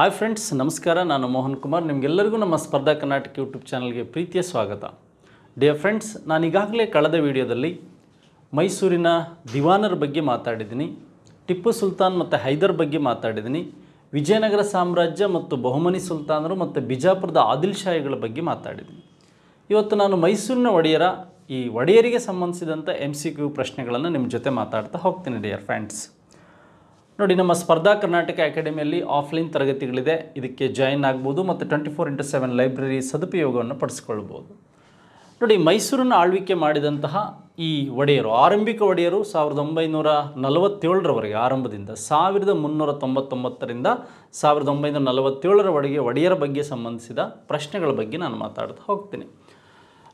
hi friends ನಮಸ್ಕಾರ ನಾನು ಮೋಹನ್ ಕುಮಾರ್ ನಿಮಗೆಲ್ಲರಿಗೂ ನಮ್ಮ ಸ್ಪರ್ಧಾ ಕರ್ನಾಟಕ ಯೂಟ್ಯೂಬ್ ಚಾನಲ್ಗೆ ಪ್ರೀತಿಯ ಸ್ವಾಗತ ಡಿಯರ್ ಫ್ರೆಂಡ್ಸ್ ನಾನೀಗಾಗಲೇ ಕಳೆದ ವಿಡಿಯೋದಲ್ಲಿ ಮೈಸೂರಿನ ದಿವಾನರ ಬಗ್ಗೆ ಮಾತಾಡಿದ್ದೀನಿ ಟಿಪ್ಪು ಸುಲ್ತಾನ್ ಮತ್ತು ಹೈದರ್ ಬಗ್ಗೆ ಮಾತಾಡಿದ್ದೀನಿ ವಿಜಯನಗರ ಸಾಮ್ರಾಜ್ಯ ಮತ್ತು ಬಹುಮನಿ ಸುಲ್ತಾನರು ಮತ್ತು ಬಿಜಾಪುರದ ಆದಿಲ್ಶಾಹಿಗಳ ಬಗ್ಗೆ ಮಾತಾಡಿದ್ದೀನಿ ಇವತ್ತು ನಾನು ಮೈಸೂರಿನ ಒಡೆಯರ ಈ ಒಡೆಯರಿಗೆ ಸಂಬಂಧಿಸಿದಂಥ ಎಮ್ ಸಿ ಕ್ಯೂ ಪ್ರಶ್ನೆಗಳನ್ನು ನಿಮ್ಮ ಜೊತೆ ಮಾತಾಡ್ತಾ ಹೋಗ್ತೀನಿ ಡಿಯರ್ ಫ್ರೆಂಡ್ಸ್ ನೋಡಿ ನಮ್ಮ ಸ್ಪರ್ಧಾ ಕರ್ನಾಟಕ ಅಕಾಡೆಮಿಯಲ್ಲಿ ಆಫ್ಲೈನ್ ತರಗತಿಗಳಿದೆ ಇದಕ್ಕೆ ಜಾಯಿನ್ ಆಗ್ಬೋದು ಮತ್ತು twenty four into seven library ಸದುಪಯೋಗವನ್ನು ಪಡಿಸ್ಕೊಳ್ಬೋದು ನೋಡಿ ಮೈಸೂರನ್ನು ಆಳ್ವಿಕೆ ಮಾಡಿದಂತಹ ಈ ಒಡೆಯರು ಆರಂಭಿಕ ಒಡೆಯರು ಸಾವಿರದ ಒಂಬೈನೂರ ನಲವತ್ತೇಳರವರೆಗೆ ಆರಂಭದಿಂದ ಸಾವಿರದ ಮುನ್ನೂರ ತೊಂಬತ್ತೊಂಬತ್ತರಿಂದ ಸಾವಿರದ ಒಂಬೈನೂರ ನಲವತ್ತೇಳರವರೆಗೆ ಒಡೆಯರ ಬಗ್ಗೆ ಸಂಬಂಧಿಸಿದ ಪ್ರಶ್ನೆಗಳ ಬಗ್ಗೆ ನಾನು ಮಾತಾಡ್ತಾ ಹೋಗ್ತೀನಿ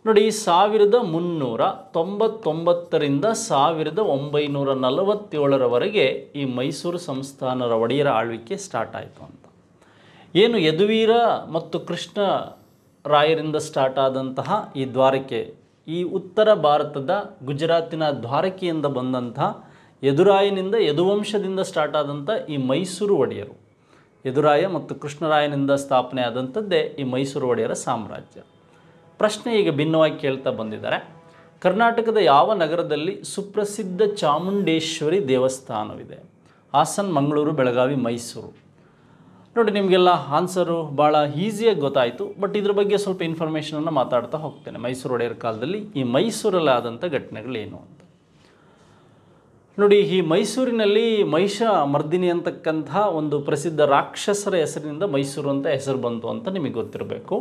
ನೋಡಿ ಸಾವಿರದ ಮುನ್ನೂರ ತೊಂಬತ್ತೊಂಬತ್ತರಿಂದ ಸಾವಿರದ ಒಂಬೈನೂರ ನಲವತ್ತೇಳರವರೆಗೆ ಈ ಮೈಸೂರು ಸಂಸ್ಥಾನರ ಒಡೆಯರ ಆಳ್ವಿಕೆ ಸ್ಟಾರ್ಟ್ ಆಯಿತು ಅಂತ ಏನು ಯದುವೀರ ಮತ್ತು ಕೃಷ್ಣ ರಾಯರಿಂದ ಸ್ಟಾರ್ಟ್ ಆದಂತಹ ಈ ದ್ವಾರಕೆ ಈ ಉತ್ತರ ಭಾರತದ ಗುಜರಾತಿನ ದ್ವಾರಕೆಯಿಂದ ಬಂದಂತಹ ಯದುರಾಯನಿಂದ ಯದುವಂಶದಿಂದ ಸ್ಟಾರ್ಟ್ ಆದಂಥ ಈ ಮೈಸೂರು ಒಡೆಯರು ಯದುರಾಯ ಮತ್ತು ಕೃಷ್ಣರಾಯನಿಂದ ಸ್ಥಾಪನೆ ಆದಂಥದ್ದೇ ಈ ಮೈಸೂರು ಒಡೆಯರ ಸಾಮ್ರಾಜ್ಯ ಪ್ರಶ್ನೆ ಈಗ ಭಿನ್ನವಾಗಿ ಕೇಳ್ತಾ ಬಂದಿದ್ದಾರೆ ಕರ್ನಾಟಕದ ಯಾವ ನಗರದಲ್ಲಿ ಸುಪ್ರಸಿದ್ಧ ಚಾಮುಂಡೇಶ್ವರಿ ದೇವಸ್ಥಾನವಿದೆ ಹಾಸನ್ ಮಂಗಳೂರು ಬೆಳಗಾವಿ ಮೈಸೂರು ನೋಡಿ ನಿಮಗೆಲ್ಲ ಆನ್ಸರು ಭಾಳ ಈಸಿಯಾಗಿ ಗೊತ್ತಾಯಿತು ಬಟ್ ಇದ್ರ ಬಗ್ಗೆ ಸ್ವಲ್ಪ ಇನ್ಫಾರ್ಮೇಷನನ್ನು ಮಾತಾಡ್ತಾ ಹೋಗ್ತೇನೆ ಮೈಸೂರು ಒಡೆಯರ ಕಾಲದಲ್ಲಿ ಈ ಮೈಸೂರಲ್ಲಿ ಆದಂಥ ಘಟನೆಗಳೇನು ಅಂತ ನೋಡಿ ಈ ಮೈಸೂರಿನಲ್ಲಿ ಮಹಿಷ ಮರ್ದಿನಿ ಅಂತಕ್ಕಂಥ ಒಂದು ಪ್ರಸಿದ್ಧ ರಾಕ್ಷಸರ ಹೆಸರಿನಿಂದ ಮೈಸೂರು ಅಂತ ಹೆಸರು ಬಂತು ಅಂತ ನಿಮಗೆ ಗೊತ್ತಿರಬೇಕು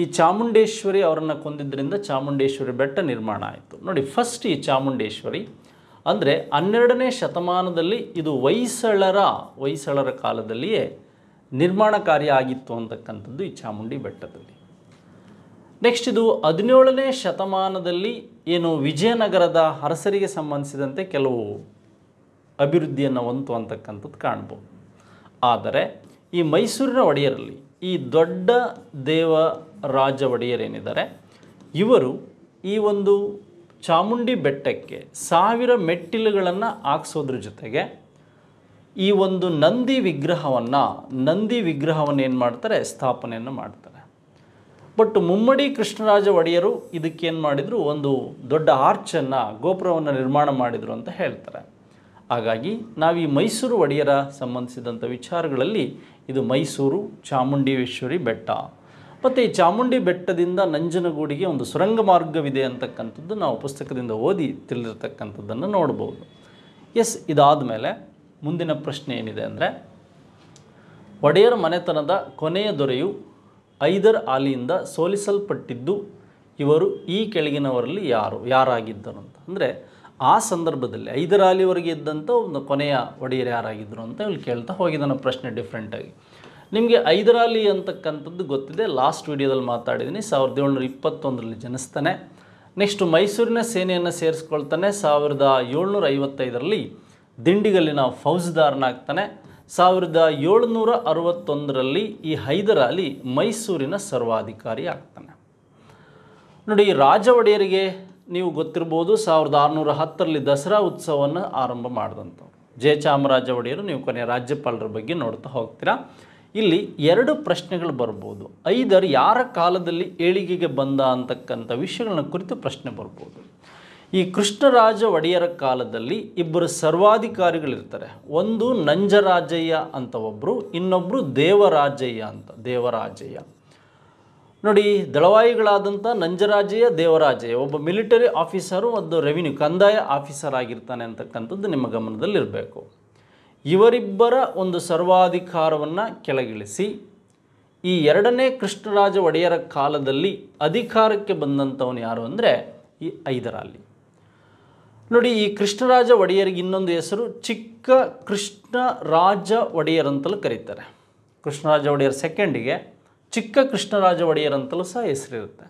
ಈ ಚಾಮುಂಡೇಶ್ವರಿ ಅವರನ್ನು ಕೊಂದಿದ್ದರಿಂದ ಚಾಮುಂಡೇಶ್ವರಿ ಬೆಟ್ಟ ನಿರ್ಮಾಣ ಆಯಿತು ನೋಡಿ ಫಸ್ಟ್ ಈ ಚಾಮುಂಡೇಶ್ವರಿ ಅಂದರೆ ಹನ್ನೆರಡನೇ ಶತಮಾನದಲ್ಲಿ ಇದು ಹೊಯ್ಸಳರ ಹೊಯ್ಸಳರ ಕಾಲದಲ್ಲಿಯೇ ನಿರ್ಮಾಣ ಕಾರ್ಯ ಆಗಿತ್ತು ಅಂತಕ್ಕಂಥದ್ದು ಈ ಚಾಮುಂಡಿ ಬೆಟ್ಟದಲ್ಲಿ ನೆಕ್ಸ್ಟ್ ಇದು ಹದಿನೇಳನೇ ಶತಮಾನದಲ್ಲಿ ಏನು ವಿಜಯನಗರದ ಅರಸರಿಗೆ ಸಂಬಂಧಿಸಿದಂತೆ ಕೆಲವು ಅಭಿವೃದ್ಧಿಯನ್ನು ಹೊಂತು ಅಂತಕ್ಕಂಥದ್ದು ಕಾಣ್ಬೋದು ಆದರೆ ಈ ಮೈಸೂರಿನ ಒಡೆಯರಲ್ಲಿ ಈ ದೊಡ್ಡ ದೇವ ರಾಜ ಒಡೆಯರೇನಿದ್ದಾರೆ ಇವರು ಈ ಒಂದು ಚಾಮುಂಡಿ ಬೆಟ್ಟಕ್ಕೆ ಸಾವಿರ ಮೆಟ್ಟಿಲುಗಳನ್ನು ಹಾಕ್ಸೋದ್ರ ಜೊತೆಗೆ ಈ ಒಂದು ನಂದಿ ವಿಗ್ರಹವನ್ನು ನಂದಿ ವಿಗ್ರಹವನ್ನು ಏನು ಮಾಡ್ತಾರೆ ಸ್ಥಾಪನೆಯನ್ನು ಮಾಡ್ತಾರೆ ಬಟ್ ಮುಮ್ಮಡಿ ಕೃಷ್ಣರಾಜ ಒಡೆಯರು ಇದಕ್ಕೇನು ಮಾಡಿದರು ಒಂದು ದೊಡ್ಡ ಆರ್ಚನ್ನು ಗೋಪುರವನ್ನು ನಿರ್ಮಾಣ ಮಾಡಿದರು ಅಂತ ಹೇಳ್ತಾರೆ ಹಾಗಾಗಿ ನಾವು ಈ ಮೈಸೂರು ಒಡೆಯರ ಸಂಬಂಧಿಸಿದಂಥ ವಿಚಾರಗಳಲ್ಲಿ ಇದು ಮೈಸೂರು ಚಾಮುಂಡೇಶ್ವರಿ ಬೆಟ್ಟ ಮತ್ತು ಈ ಚಾಮುಂಡಿ ಬೆಟ್ಟದಿಂದ ನಂಜನಗೂಡಿಗೆ ಒಂದು ಸುರಂಗ ಮಾರ್ಗವಿದೆ ಅಂತಕ್ಕಂಥದ್ದು ನಾವು ಪುಸ್ತಕದಿಂದ ಓದಿ ತಿಳಿದಿರ್ತಕ್ಕಂಥದ್ದನ್ನು ನೋಡ್ಬೋದು ಎಸ್ ಇದಾದ ಮೇಲೆ ಮುಂದಿನ ಪ್ರಶ್ನೆ ಏನಿದೆ ಅಂದರೆ ಒಡೆಯರ್ ಮನೆತನದ ಕೊನೆಯ ದೊರೆಯು ಐದರ್ ಆಲಿಯಿಂದ ಸೋಲಿಸಲ್ಪಟ್ಟಿದ್ದು ಇವರು ಈ ಕೆಳಗಿನವರಲ್ಲಿ ಯಾರು ಯಾರಾಗಿದ್ದರು ಅಂತ ಅಂದರೆ ಆ ಸಂದರ್ಭದಲ್ಲಿ ಐದರ ಆಲಿವರೆಗೆ ಇದ್ದಂಥ ಒಂದು ಕೊನೆಯ ಒಡೆಯರು ಯಾರಾಗಿದ್ದರು ಅಂತ ಇಲ್ಲಿ ಕೇಳ್ತಾ ಹೋಗಿದ್ದಾನೆ ಪ್ರಶ್ನೆ ಡಿಫ್ರೆಂಟಾಗಿ ನಿಮಗೆ ಐದರಾಲಿ ಅಂತಕ್ಕಂಥದ್ದು ಗೊತ್ತಿದೆ ಲಾಸ್ಟ್ ವಿಡಿಯೋದಲ್ಲಿ ಮಾತಾಡಿದ್ದೀನಿ ಸಾವಿರದ ಏಳ್ನೂರ ಇಪ್ಪತ್ತೊಂದರಲ್ಲಿ ಜನಿಸ್ತಾನೆ ನೆಕ್ಸ್ಟ್ ಮೈಸೂರಿನ ಸೇನೆಯನ್ನು ಸೇರಿಸ್ಕೊಳ್ತಾನೆ ಸಾವಿರದ ಏಳ್ನೂರ ಐವತ್ತೈದರಲ್ಲಿ ದಿಂಡಿಗಲ್ಲಿನ ಫೌಜ್ದಾರನಾಗ್ತಾನೆ ಸಾವಿರದ ಏಳ್ನೂರ ಅರವತ್ತೊಂದರಲ್ಲಿ ಈ ಹೈದರಾಲಿ ಮೈಸೂರಿನ ಸರ್ವಾಧಿಕಾರಿ ಆಗ್ತಾನೆ ನೋಡಿ ರಾಜ ಒಡೆಯರಿಗೆ ನೀವು ಗೊತ್ತಿರ್ಬೋದು ಸಾವಿರದ ಆರುನೂರ ಹತ್ತರಲ್ಲಿ ದಸರಾ ಉತ್ಸವವನ್ನು ಆರಂಭ ಮಾಡಿದಂಥವ್ರು ಜಯ ಚಾಮರಾಜ ಒಡೆಯರು ನೀವು ಕೊನೆಯ ರಾಜ್ಯಪಾಲರ ಬಗ್ಗೆ ನೋಡ್ತಾ ಹೋಗ್ತೀರಾ ಇಲ್ಲಿ ಎರಡು ಪ್ರಶ್ನೆಗಳು ಬರ್ಬೋದು ಐದರ್ ಯಾರ ಕಾಲದಲ್ಲಿ ಏಳಿಗೆಗೆ ಬಂದ ಅಂತಕ್ಕಂಥ ವಿಷಯಗಳನ್ನ ಕುರಿತು ಪ್ರಶ್ನೆ ಬರ್ಬೋದು ಈ ಕೃಷ್ಣರಾಜ ಒಡೆಯರ ಕಾಲದಲ್ಲಿ ಇಬ್ಬರು ಸರ್ವಾಧಿಕಾರಿಗಳಿರ್ತಾರೆ ಒಂದು ನಂಜರಾಜಯ್ಯ ಅಂತ ಒಬ್ಬರು ಇನ್ನೊಬ್ಬರು ದೇವರಾಜಯ್ಯ ಅಂತ ದೇವರಾಜಯ್ಯ ನೋಡಿ ದಳವಾಯಿಗಳಾದಂಥ ನಂಜರಾಜಯ್ಯ ದೇವರಾಜಯ್ಯ ಒಬ್ಬ ಮಿಲಿಟರಿ ಆಫೀಸರು ಒಂದು ರೆವಿನ್ಯೂ ಕಂದಾಯ ಆಫೀಸರ್ ಆಗಿರ್ತಾನೆ ಅಂತಕ್ಕಂಥದ್ದು ನಿಮ್ಮ ಗಮನದಲ್ಲಿರಬೇಕು ಇವರಿಬ್ಬರ ಒಂದು ಸರ್ವಾಧಿಕಾರವನ್ನು ಕೆಳಗಿಳಿಸಿ ಈ ಎರಡನೇ ಕೃಷ್ಣರಾಜ ಒಡೆಯರ ಕಾಲದಲ್ಲಿ ಅಧಿಕಾರಕ್ಕೆ ಬಂದಂಥವನು ಯಾರು ಅಂದರೆ ಈ ಐದರಲ್ಲಿ ನೋಡಿ ಈ ಕೃಷ್ಣರಾಜ ಒಡೆಯರಿಗೆ ಇನ್ನೊಂದು ಹೆಸರು ಚಿಕ್ಕ ಕೃಷ್ಣರಾಜ ಒಡೆಯರ್ ಅಂತಲೂ ಕರೀತಾರೆ ಕೃಷ್ಣರಾಜ ಒಡೆಯರ್ ಸೆಕೆಂಡಿಗೆ ಚಿಕ್ಕ ಕೃಷ್ಣರಾಜ ಒಡೆಯರ್ ಅಂತಲೂ ಸಹ ಹೆಸರಿರುತ್ತೆ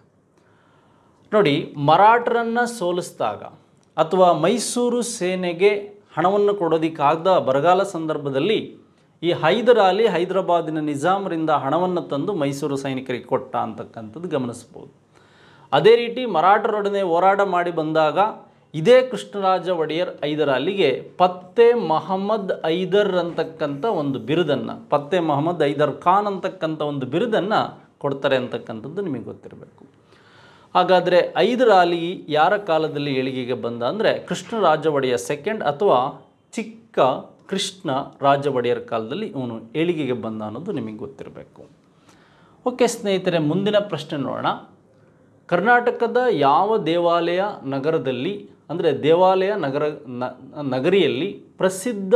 ನೋಡಿ ಮರಾಠರನ್ನು ಸೋಲಿಸಿದಾಗ ಅಥವಾ ಮೈಸೂರು ಸೇನೆಗೆ ಹಣವನ್ನು ಕೊಡೋದಕ್ಕಾಗದ ಬರಗಾಲ ಸಂದರ್ಭದಲ್ಲಿ ಈ ಹೈದರ್ ಅಲಿ ಹೈದರಾಬಾದಿನ ನಿಜಾಮರಿಂದ ಹಣವನ್ನು ತಂದು ಮೈಸೂರು ಸೈನಿಕರಿಗೆ ಕೊಟ್ಟ ಅಂತಕ್ಕಂಥದ್ದು ಗಮನಿಸ್ಬೋದು ಅದೇ ರೀತಿ ಮರಾಠರೊಡನೆ ಹೋರಾಟ ಮಾಡಿ ಬಂದಾಗ ಇದೇ ಕೃಷ್ಣರಾಜ ಒಡೆಯರ್ ಐದರ ಅಲ್ಲಿಗೆ ಪತ್ತೆ ಮಹಮ್ಮದ್ ಐದರ್ ಅಂತಕ್ಕಂಥ ಒಂದು ಬಿರುದನ್ನು ಪತ್ತೆ ಮಹಮ್ಮದ್ ಐದರ್ ಖಾನ್ ಅಂತಕ್ಕಂಥ ಒಂದು ಬಿರುದನ್ನು ಕೊಡ್ತಾರೆ ಅಂತಕ್ಕಂಥದ್ದು ನಿಮಗೆ ಗೊತ್ತಿರಬೇಕು ಹಾಗಾದರೆ ಐದು ರಾಲಿ ಯಾರ ಕಾಲದಲ್ಲಿ ಏಳಿಗೆಗೆ ಬಂದ ಅಂದರೆ ಕೃಷ್ಣ ರಾಜ ಒಡೆಯ ಸೆಕೆಂಡ್ ಅಥವಾ ಚಿಕ್ಕ ಕೃಷ್ಣ ರಾಜ ಒಡೆಯರ ಕಾಲದಲ್ಲಿ ಇವನು ಏಳಿಗೆಗೆ ಬಂದ ಅನ್ನೋದು ನಿಮಗೆ ಗೊತ್ತಿರಬೇಕು ಓಕೆ ಸ್ನೇಹಿತರೆ ಮುಂದಿನ ಪ್ರಶ್ನೆ ನೋಡೋಣ ಕರ್ನಾಟಕದ ಯಾವ ದೇವಾಲಯ ನಗರದಲ್ಲಿ ಅಂದರೆ ದೇವಾಲಯ ನಗರ ನಗರಿಯಲ್ಲಿ ಪ್ರಸಿದ್ಧ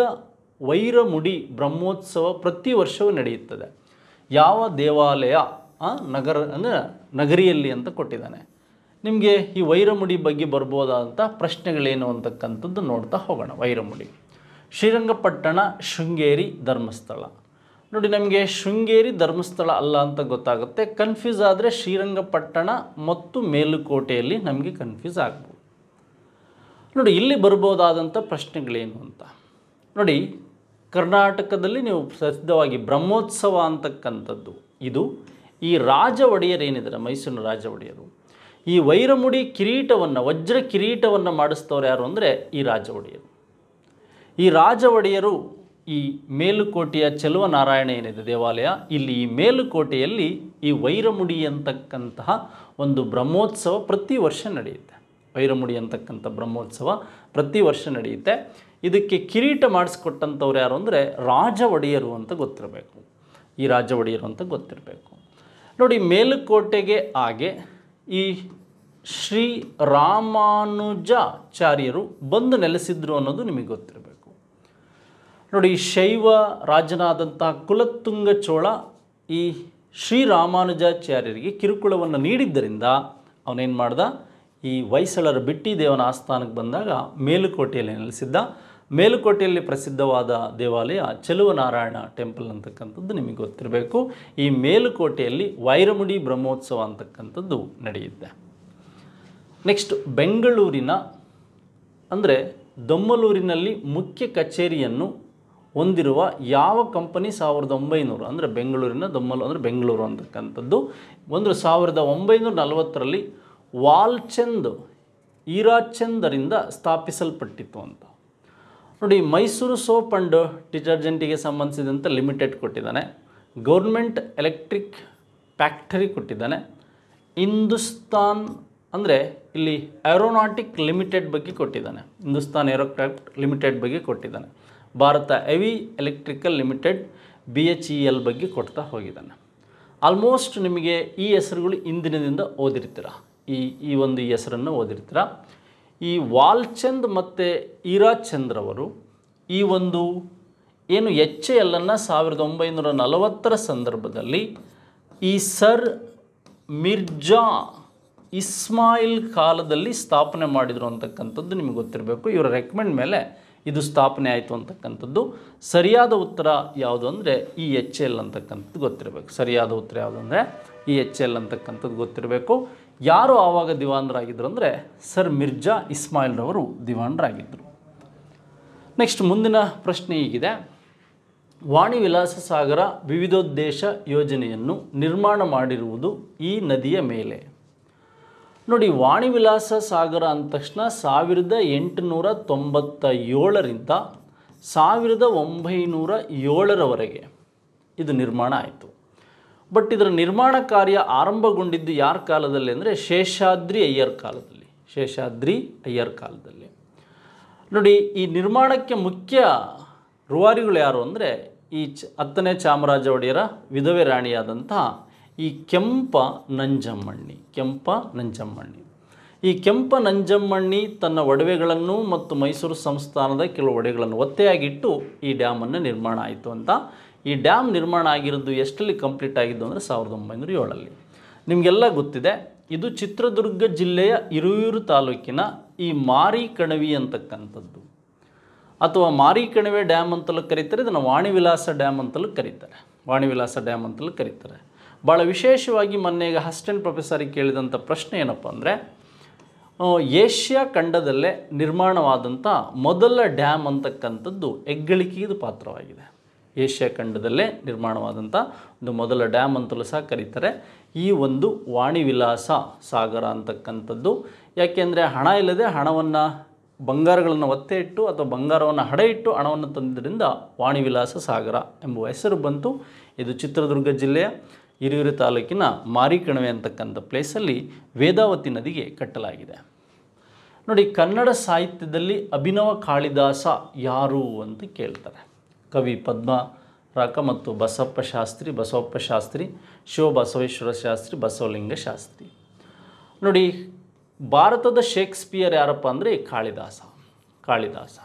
ವೈರಮುಡಿ ಬ್ರಹ್ಮೋತ್ಸವ ಪ್ರತಿ ವರ್ಷವೂ ನಡೆಯುತ್ತದೆ ಯಾವ ದೇವಾಲಯ ನಗರ ಅಂದರೆ ನಗರಿಯಲ್ಲಿ ಅಂತ ಕೊಟ್ಟಿದ್ದಾನೆ ನಿಮಗೆ ಈ ವೈರಮುಡಿ ಬಗ್ಗೆ ಬರ್ಬೋದಾದಂಥ ಪ್ರಶ್ನೆಗಳೇನು ಅಂತಕ್ಕಂಥದ್ದು ನೋಡ್ತಾ ಹೋಗೋಣ ವೈರಮುಡಿ ಶ್ರೀರಂಗಪಟ್ಟಣ ಶೃಂಗೇರಿ ಧರ್ಮಸ್ಥಳ ನೋಡಿ ನಮಗೆ ಶೃಂಗೇರಿ ಧರ್ಮಸ್ಥಳ ಅಲ್ಲ ಅಂತ ಗೊತ್ತಾಗುತ್ತೆ ಕನ್ಫ್ಯೂಸ್ ಆದರೆ ಶ್ರೀರಂಗಪಟ್ಟಣ ಮತ್ತು ಮೇಲುಕೋಟೆಯಲ್ಲಿ ನಮಗೆ ಕನ್ಫ್ಯೂಸ್ ಆಗ್ಬೋದು ನೋಡಿ ಇಲ್ಲಿ ಬರ್ಬೋದಾದಂಥ ಪ್ರಶ್ನೆಗಳೇನು ಅಂತ ನೋಡಿ ಕರ್ನಾಟಕದಲ್ಲಿ ನೀವು ಪ್ರಸಿದ್ಧವಾಗಿ ಬ್ರಹ್ಮೋತ್ಸವ ಅಂತಕ್ಕಂಥದ್ದು ಇದು ಈ ರಾಜ ಒಡೆಯರೇನಿದ್ದಾರೆ ಮೈಸೂರಿನ ರಾಜ ಒಡೆಯರು ಈ ವೈರಮುಡಿ ಕಿರೀಟವನ್ನು ವಜ್ರ ಕಿರೀಟವನ್ನು ಮಾಡಿಸ್ತವ್ರು ಯಾರು ಅಂದರೆ ಈ ರಾಜ ಒಡೆಯರು ಈ ರಾಜ ಒಡೆಯರು ಈ ಮೇಲುಕೋಟೆಯ ನಾರಾಯಣ ಏನಿದೆ ದೇವಾಲಯ ಇಲ್ಲಿ ಈ ಮೇಲುಕೋಟೆಯಲ್ಲಿ ಈ ವೈರಮುಡಿ ಅಂತಕ್ಕಂತಹ ಒಂದು ಬ್ರಹ್ಮೋತ್ಸವ ಪ್ರತಿ ವರ್ಷ ನಡೆಯುತ್ತೆ ವೈರಮುಡಿ ಅಂತಕ್ಕಂಥ ಬ್ರಹ್ಮೋತ್ಸವ ಪ್ರತಿ ವರ್ಷ ನಡೆಯುತ್ತೆ ಇದಕ್ಕೆ ಕಿರೀಟ ಮಾಡಿಸ್ಕೊಟ್ಟಂಥವ್ರು ಯಾರು ಅಂದರೆ ರಾಜ ಒಡೆಯರು ಅಂತ ಗೊತ್ತಿರಬೇಕು ಈ ರಾಜ ಒಡೆಯರು ಅಂತ ಗೊತ್ತಿರಬೇಕು ನೋಡಿ ಮೇಲುಕೋಟೆಗೆ ಹಾಗೆ ಈ ಶ್ರೀ ರಾಮಾನುಜಾಚಾರ್ಯರು ಬಂದು ನೆಲೆಸಿದ್ರು ಅನ್ನೋದು ನಿಮಗೆ ಗೊತ್ತಿರಬೇಕು ನೋಡಿ ಶೈವ ರಾಜನಾದಂತಹ ಕುಲತುಂಗ ಚೋಳ ಈ ಶ್ರೀರಾಮಾನುಜಾಚಾರ್ಯರಿಗೆ ಕಿರುಕುಳವನ್ನು ನೀಡಿದ್ದರಿಂದ ಅವನೇನು ಮಾಡ್ದ ಈ ಹೊಯ್ಸಳರ ಬಿಟ್ಟಿ ದೇವನ ಆಸ್ಥಾನಕ್ಕೆ ಬಂದಾಗ ಮೇಲುಕೋಟೆಯಲ್ಲಿ ನೆಲೆಸಿದ್ದ ಮೇಲುಕೋಟೆಯಲ್ಲಿ ಪ್ರಸಿದ್ಧವಾದ ದೇವಾಲಯ ಚೆಲುವ ನಾರಾಯಣ ಟೆಂಪಲ್ ಅಂತಕ್ಕಂಥದ್ದು ನಿಮಗೆ ಗೊತ್ತಿರಬೇಕು ಈ ಮೇಲುಕೋಟೆಯಲ್ಲಿ ವೈರಮುಡಿ ಬ್ರಹ್ಮೋತ್ಸವ ಅಂತಕ್ಕಂಥದ್ದು ನಡೆಯುತ್ತೆ ನೆಕ್ಸ್ಟ್ ಬೆಂಗಳೂರಿನ ಅಂದರೆ ದೊಮ್ಮಲೂರಿನಲ್ಲಿ ಮುಖ್ಯ ಕಚೇರಿಯನ್ನು ಹೊಂದಿರುವ ಯಾವ ಕಂಪನಿ ಸಾವಿರದ ಒಂಬೈನೂರು ಅಂದರೆ ಬೆಂಗಳೂರಿನ ದೊಮ್ಮಲು ಅಂದರೆ ಬೆಂಗಳೂರು ಅಂತಕ್ಕಂಥದ್ದು ಒಂದು ಸಾವಿರದ ಒಂಬೈನೂರ ನಲವತ್ತರಲ್ಲಿ ವಾಲ್ಚಂದ್ ಈರಾಚಂದರಿಂದ ಸ್ಥಾಪಿಸಲ್ಪಟ್ಟಿತ್ತು ಅಂತ ನೋಡಿ ಮೈಸೂರು ಸೋಪ್ ಆ್ಯಂಡ್ ಡಿಟರ್ಜೆಂಟಿಗೆ ಸಂಬಂಧಿಸಿದಂಥ ಲಿಮಿಟೆಡ್ ಕೊಟ್ಟಿದ್ದಾನೆ ಗೌರ್ಮೆಂಟ್ ಎಲೆಕ್ಟ್ರಿಕ್ ಫ್ಯಾಕ್ಟರಿ ಕೊಟ್ಟಿದ್ದಾನೆ ಹಿಂದೂಸ್ತಾನ್ ಅಂದರೆ ಇಲ್ಲಿ ಏರೋನಾಟಿಕ್ ಲಿಮಿಟೆಡ್ ಬಗ್ಗೆ ಕೊಟ್ಟಿದ್ದಾನೆ ಹಿಂದೂಸ್ತಾನ್ ಏರೋಕ್ರಾಫ್ಟ್ ಲಿಮಿಟೆಡ್ ಬಗ್ಗೆ ಕೊಟ್ಟಿದ್ದಾನೆ Bharat heavy electrical limited B H E L ಬಗ್ಗೆ ಕೊಡ್ತಾ ಹೋಗಿದ್ದಾನೆ ಆಲ್ಮೋಸ್ಟ್ ನಿಮಗೆ ಈ ಹೆಸರುಗಳು ಇಂದಿನದಿಂದ ಓದಿರ್ತೀರ ಈ ಈ ಒಂದು ಹೆಸರನ್ನು ಓದಿರ್ತೀರ ಈ ವಾಲ್ಚಂದ್ ಮತ್ತು ಇರಾಚಂದ್ರವರು ಈ ಒಂದು ಏನು ಎಚ್ ಎಲ್ಲನ್ನು ಸಾವಿರದ ಒಂಬೈನೂರ ನಲವತ್ತರ ಸಂದರ್ಭದಲ್ಲಿ ಈ ಸರ್ ಮಿರ್ಜಾ ಇಸ್ಮಾಯಿಲ್ ಕಾಲದಲ್ಲಿ ಸ್ಥಾಪನೆ ಮಾಡಿದರು ಅಂತಕ್ಕಂಥದ್ದು ನಿಮಗೆ ಗೊತ್ತಿರಬೇಕು ಇವರ ರೆಕಮೆಂಡ್ ಮೇಲೆ ಇದು ಸ್ಥಾಪನೆ ಆಯಿತು ಅಂತಕ್ಕಂಥದ್ದು ಸರಿಯಾದ ಉತ್ತರ ಯಾವುದು ಅಂದರೆ ಈ ಎಚ್ ಎಲ್ ಅಂತಕ್ಕಂಥದ್ದು ಗೊತ್ತಿರಬೇಕು ಸರಿಯಾದ ಉತ್ತರ ಯಾವುದು ಅಂದರೆ ಈ ಎಚ್ ಎಲ್ ಅಂತಕ್ಕಂಥದ್ದು ಗೊತ್ತಿರಬೇಕು ಯಾರು ಆವಾಗ ದಿವಾನರಾಗಿದ್ದರು ಅಂದರೆ ಸರ್ ಮಿರ್ಜಾ ಇಸ್ಮಾಯಿಲ್ರವರು ದಿವಾನರಾಗಿದ್ದರು ನೆಕ್ಸ್ಟ್ ಮುಂದಿನ ಪ್ರಶ್ನೆ ಹೀಗಿದೆ ವಾಣಿ ವಿಲಾಸ ಸಾಗರ ವಿವಿಧೋದ್ದೇಶ ಯೋಜನೆಯನ್ನು ನಿರ್ಮಾಣ ಮಾಡಿರುವುದು ಈ ನದಿಯ ಮೇಲೆ ನೋಡಿ ವಾಣಿ ವಿಲಾಸ ಸಾಗರ ಅಂದ ತಕ್ಷಣ ಸಾವಿರದ ಎಂಟುನೂರ ತೊಂಬತ್ತ ಏಳರಿಂದ ಸಾವಿರದ ಒಂಬೈನೂರ ಏಳರವರೆಗೆ ಇದು ನಿರ್ಮಾಣ ಆಯಿತು ಬಟ್ ಇದರ ನಿರ್ಮಾಣ ಕಾರ್ಯ ಆರಂಭಗೊಂಡಿದ್ದು ಯಾರ ಕಾಲದಲ್ಲಿ ಅಂದರೆ ಶೇಷಾದ್ರಿ ಅಯ್ಯರ್ ಕಾಲದಲ್ಲಿ ಶೇಷಾದ್ರಿ ಅಯ್ಯರ್ ಕಾಲದಲ್ಲಿ ನೋಡಿ ಈ ನಿರ್ಮಾಣಕ್ಕೆ ಮುಖ್ಯ ರೂವಾರಿಗಳು ಯಾರು ಅಂದರೆ ಈ ಚ ಹತ್ತನೇ ಚಾಮರಾಜ ಒಡೆಯರ ವಿಧವೆ ರಾಣಿಯಾದಂತಹ ಈ ಕೆಂಪ ನಂಜಮ್ಮಣ್ಣಿ ಕೆಂಪ ನಂಜಮ್ಮಣ್ಣಿ ಈ ಕೆಂಪ ನಂಜಮ್ಮಣ್ಣಿ ತನ್ನ ಒಡವೆಗಳನ್ನು ಮತ್ತು ಮೈಸೂರು ಸಂಸ್ಥಾನದ ಕೆಲವು ಒಡೆಗಳನ್ನು ಒತ್ತೆಯಾಗಿಟ್ಟು ಈ ಡ್ಯಾಮನ್ನು ನಿರ್ಮಾಣ ಆಯಿತು ಅಂತ ಈ ಡ್ಯಾಮ್ ನಿರ್ಮಾಣ ಆಗಿರೋದು ಎಷ್ಟರಲ್ಲಿ ಕಂಪ್ಲೀಟ್ ಆಗಿದ್ದು ಅಂದರೆ ಸಾವಿರದ ಒಂಬೈನೂರ ಏಳಲ್ಲಿ ನಿಮಗೆಲ್ಲ ಗೊತ್ತಿದೆ ಇದು ಚಿತ್ರದುರ್ಗ ಜಿಲ್ಲೆಯ ಇರುವೂರು ತಾಲೂಕಿನ ಈ ಮಾರಿ ಕಣವಿ ಅಂತಕ್ಕಂಥದ್ದು ಅಥವಾ ಮಾರಿ ಕಣಿವೆ ಡ್ಯಾಮ್ ಅಂತಲೂ ಕರೀತಾರೆ ಇದನ್ನು ವಾಣಿವಿಲಾಸ ಡ್ಯಾಮ್ ಅಂತಲೂ ಕರೀತಾರೆ ವಾಣಿವಿಲಾಸ ಡ್ಯಾಮ್ ಅಂತಲೂ ಕರೀತಾರೆ ಭಾಳ ವಿಶೇಷವಾಗಿ ಮೊನ್ನೆಗೆ ಈಗ ಪ್ರೊಫೆಸರಿಗೆ ಕೇಳಿದಂಥ ಪ್ರಶ್ನೆ ಏನಪ್ಪ ಅಂದರೆ ಏಷ್ಯಾ ಖಂಡದಲ್ಲೇ ನಿರ್ಮಾಣವಾದಂಥ ಮೊದಲ ಡ್ಯಾಮ್ ಅಂತಕ್ಕಂಥದ್ದು ಹೆಗ್ಗಳಿಕೆಗೆ ಪಾತ್ರವಾಗಿದೆ ಏಷ್ಯಾ ಖಂಡದಲ್ಲೇ ನಿರ್ಮಾಣವಾದಂಥ ಒಂದು ಮೊದಲ ಡ್ಯಾಮ್ ಅಂತಲೂ ಸಹ ಕರೀತಾರೆ ಈ ಒಂದು ವಾಣಿ ವಿಲಾಸ ಸಾಗರ ಅಂತಕ್ಕಂಥದ್ದು ಯಾಕೆಂದರೆ ಹಣ ಇಲ್ಲದೆ ಹಣವನ್ನು ಬಂಗಾರಗಳನ್ನು ಒತ್ತೆ ಇಟ್ಟು ಅಥವಾ ಬಂಗಾರವನ್ನು ಹಡೆ ಇಟ್ಟು ಹಣವನ್ನು ತಂದಿದ್ದರಿಂದ ವಿಲಾಸ ಸಾಗರ ಎಂಬ ಹೆಸರು ಬಂತು ಇದು ಚಿತ್ರದುರ್ಗ ಜಿಲ್ಲೆಯ ಹಿರಿಯೂರು ತಾಲೂಕಿನ ಮಾರಿಕಣವೆ ಅಂತಕ್ಕಂಥ ಪ್ಲೇಸಲ್ಲಿ ವೇದಾವತಿ ನದಿಗೆ ಕಟ್ಟಲಾಗಿದೆ ನೋಡಿ ಕನ್ನಡ ಸಾಹಿತ್ಯದಲ್ಲಿ ಅಭಿನವ ಕಾಳಿದಾಸ ಯಾರು ಅಂತ ಕೇಳ್ತಾರೆ ಕವಿ ಪದ್ಮ ರಾಕ ಮತ್ತು ಬಸಪ್ಪ ಶಾಸ್ತ್ರಿ ಬಸವಪ್ಪ ಶಾಸ್ತ್ರಿ ಶಿವಬಸವೇಶ್ವರ ಶಾಸ್ತ್ರಿ ಬಸವಲಿಂಗ ಶಾಸ್ತ್ರಿ ನೋಡಿ ಭಾರತದ ಶೇಕ್ಸ್ಪಿಯರ್ ಯಾರಪ್ಪ ಅಂದರೆ ಕಾಳಿದಾಸ ಕಾಳಿದಾಸ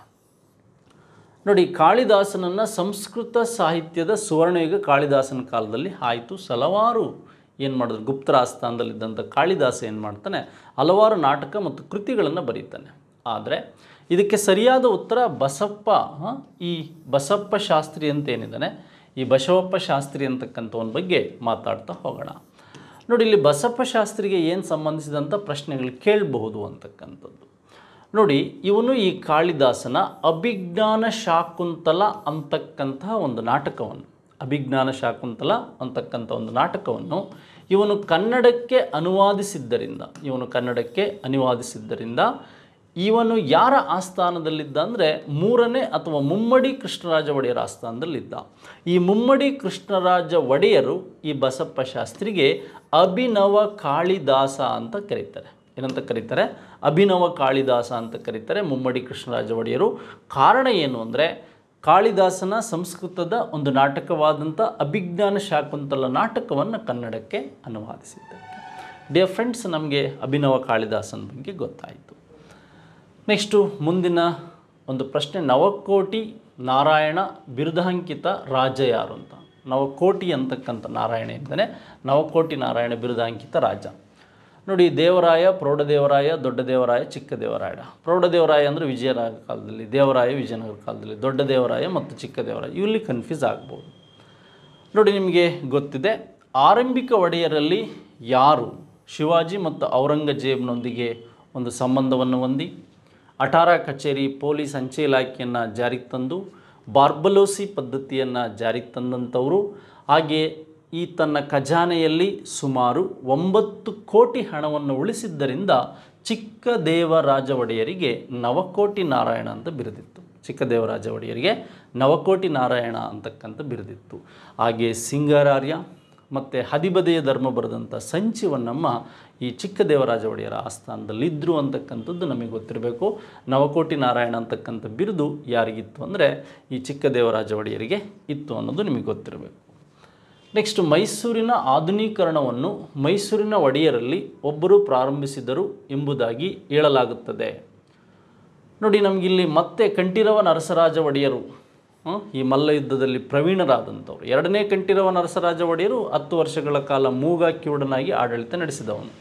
ನೋಡಿ ಕಾಳಿದಾಸನನ್ನು ಸಂಸ್ಕೃತ ಸಾಹಿತ್ಯದ ಸುವರ್ಣಯುಗ ಕಾಳಿದಾಸನ ಕಾಲದಲ್ಲಿ ಆಯಿತು ಸಲವಾರು ಏನು ಮಾಡಿದ್ರು ಗುಪ್ತರ ಆಸ್ಥಾನದಲ್ಲಿದ್ದಂಥ ಕಾಳಿದಾಸ ಏನು ಮಾಡ್ತಾನೆ ಹಲವಾರು ನಾಟಕ ಮತ್ತು ಕೃತಿಗಳನ್ನು ಬರೀತಾನೆ ಆದರೆ ಇದಕ್ಕೆ ಸರಿಯಾದ ಉತ್ತರ ಬಸಪ್ಪ ಈ ಬಸಪ್ಪ ಶಾಸ್ತ್ರಿ ಅಂತ ಏನಿದ್ದಾನೆ ಈ ಬಸವಪ್ಪ ಶಾಸ್ತ್ರಿ ಅಂತಕ್ಕಂಥವನ ಬಗ್ಗೆ ಮಾತಾಡ್ತಾ ಹೋಗೋಣ ನೋಡಿ ಇಲ್ಲಿ ಬಸಪ್ಪ ಶಾಸ್ತ್ರಿಗೆ ಏನು ಸಂಬಂಧಿಸಿದಂಥ ಪ್ರಶ್ನೆಗಳು ಕೇಳಬಹುದು ಅಂತಕ್ಕಂಥದ್ದು ನೋಡಿ ಇವನು ಈ ಕಾಳಿದಾಸನ ಅಭಿಜ್ಞಾನ ಶಾಕುಂತಲ ಅಂತಕ್ಕಂತಹ ಒಂದು ನಾಟಕವನ್ನು ಅಭಿಜ್ಞಾನ ಶಾಕುಂತಲ ಅಂತಕ್ಕಂಥ ಒಂದು ನಾಟಕವನ್ನು ಇವನು ಕನ್ನಡಕ್ಕೆ ಅನುವಾದಿಸಿದ್ದರಿಂದ ಇವನು ಕನ್ನಡಕ್ಕೆ ಅನುವಾದಿಸಿದ್ದರಿಂದ ಇವನು ಯಾರ ಆಸ್ಥಾನದಲ್ಲಿದ್ದ ಅಂದರೆ ಮೂರನೇ ಅಥವಾ ಮುಮ್ಮಡಿ ಕೃಷ್ಣರಾಜ ಒಡೆಯರ ಆಸ್ಥಾನದಲ್ಲಿದ್ದ ಈ ಮುಮ್ಮಡಿ ಕೃಷ್ಣರಾಜ ಒಡೆಯರು ಈ ಬಸಪ್ಪ ಶಾಸ್ತ್ರಿಗೆ ಅಭಿನವ ಕಾಳಿದಾಸ ಅಂತ ಕರೀತಾರೆ ಏನಂತ ಕರೀತಾರೆ ಅಭಿನವ ಕಾಳಿದಾಸ ಅಂತ ಕರೀತಾರೆ ಮುಮ್ಮಡಿ ಕೃಷ್ಣರಾಜ ಒಡೆಯರು ಕಾರಣ ಏನು ಅಂದರೆ ಕಾಳಿದಾಸನ ಸಂಸ್ಕೃತದ ಒಂದು ನಾಟಕವಾದಂಥ ಅಭಿಜ್ಞಾನ ಶಾಕುಂತಲ ನಾಟಕವನ್ನು ಕನ್ನಡಕ್ಕೆ ಅನುವಾದಿಸಿದ್ದಾರೆ ಡಿಯರ್ ಫ್ರೆಂಡ್ಸ್ ನಮಗೆ ಅಭಿನವ ಕಾಳಿದಾಸನ ಬಗ್ಗೆ ಗೊತ್ತಾಯಿತು ನೆಕ್ಸ್ಟು ಮುಂದಿನ ಒಂದು ಪ್ರಶ್ನೆ ನವಕೋಟಿ ನಾರಾಯಣ ಬಿರುದಾಂಕಿತ ರಾಜ ಯಾರು ಅಂತ ನವಕೋಟಿ ಅಂತಕ್ಕಂಥ ನಾರಾಯಣ ಇದ್ದಾನೆ ನವಕೋಟಿ ನಾರಾಯಣ ಬಿರುದಾಂಕಿತ ರಾಜ ನೋಡಿ ದೇವರಾಯ ಪ್ರೌಢದೇವರಾಯ ದೊಡ್ಡ ದೇವರಾಯ ಚಿಕ್ಕ ದೇವರಾಯ ಪ್ರೌಢದೇವರಾಯ ಅಂದರೆ ವಿಜಯನಗರ ಕಾಲದಲ್ಲಿ ದೇವರಾಯ ವಿಜಯನಗರ ಕಾಲದಲ್ಲಿ ದೊಡ್ಡ ದೇವರಾಯ ಮತ್ತು ಚಿಕ್ಕ ದೇವರಾಯ ಇಲ್ಲಿ ಕನ್ಫ್ಯೂಸ್ ಆಗ್ಬೋದು ನೋಡಿ ನಿಮಗೆ ಗೊತ್ತಿದೆ ಆರಂಭಿಕ ಒಡೆಯರಲ್ಲಿ ಯಾರು ಶಿವಾಜಿ ಮತ್ತು ಔರಂಗಜೇಬ್ನೊಂದಿಗೆ ಒಂದು ಸಂಬಂಧವನ್ನು ಹೊಂದಿ ಅಠಾರ ಕಚೇರಿ ಪೊಲೀಸ್ ಅಂಚೆ ಇಲಾಖೆಯನ್ನು ಜಾರಿಗೆ ತಂದು ಬಾರ್ಬಲೋಸಿ ಪದ್ಧತಿಯನ್ನು ಜಾರಿಗೆ ತಂದಂಥವರು ಹಾಗೆ ಈ ತನ್ನ ಖಜಾನೆಯಲ್ಲಿ ಸುಮಾರು ಒಂಬತ್ತು ಕೋಟಿ ಹಣವನ್ನು ಉಳಿಸಿದ್ದರಿಂದ ಚಿಕ್ಕದೇವರಾಜ ಒಡೆಯರಿಗೆ ನವಕೋಟಿ ನಾರಾಯಣ ಅಂತ ಬಿರುದಿತ್ತು ಚಿಕ್ಕದೇವರಾಜ ಒಡೆಯರಿಗೆ ನವಕೋಟಿ ನಾರಾಯಣ ಅಂತಕ್ಕಂಥ ಬಿರಿದಿತ್ತು ಹಾಗೆ ಸಿಂಗರಾರ್ಯ ಮತ್ತು ಹದಿಬದೆಯ ಧರ್ಮ ಬರೆದಂಥ ಸಂಚಿವನ್ನಮ್ಮ ಈ ಚಿಕ್ಕ ದೇವರಾಜ ಒಡೆಯರ ಆಸ್ಥಾನದಲ್ಲಿದ್ದರು ಅಂತಕ್ಕಂಥದ್ದು ನಮಗೆ ಗೊತ್ತಿರಬೇಕು ನವಕೋಟಿ ನಾರಾಯಣ ಅಂತಕ್ಕಂಥ ಬಿರುದು ಯಾರಿಗಿತ್ತು ಅಂದರೆ ಈ ಚಿಕ್ಕ ದೇವರಾಜ ಒಡೆಯರಿಗೆ ಇತ್ತು ಅನ್ನೋದು ನಿಮಗೆ ಗೊತ್ತಿರಬೇಕು ನೆಕ್ಸ್ಟ್ ಮೈಸೂರಿನ ಆಧುನೀಕರಣವನ್ನು ಮೈಸೂರಿನ ಒಡೆಯರಲ್ಲಿ ಒಬ್ಬರು ಪ್ರಾರಂಭಿಸಿದರು ಎಂಬುದಾಗಿ ಹೇಳಲಾಗುತ್ತದೆ ನೋಡಿ ನಮಗಿಲ್ಲಿ ಮತ್ತೆ ಕಂಠೀರವ ನರಸರಾಜ ಒಡೆಯರು ಈ ಮಲ್ಲ ಯುದ್ಧದಲ್ಲಿ ಪ್ರವೀಣರಾದಂಥವ್ರು ಎರಡನೇ ಕಂಠೀರವ ನರಸರಾಜ ಒಡೆಯರು ಹತ್ತು ವರ್ಷಗಳ ಕಾಲ ಮೂಗ ಕಿವುಡನಾಗಿ ಆಡಳಿತ ನಡೆಸಿದವನು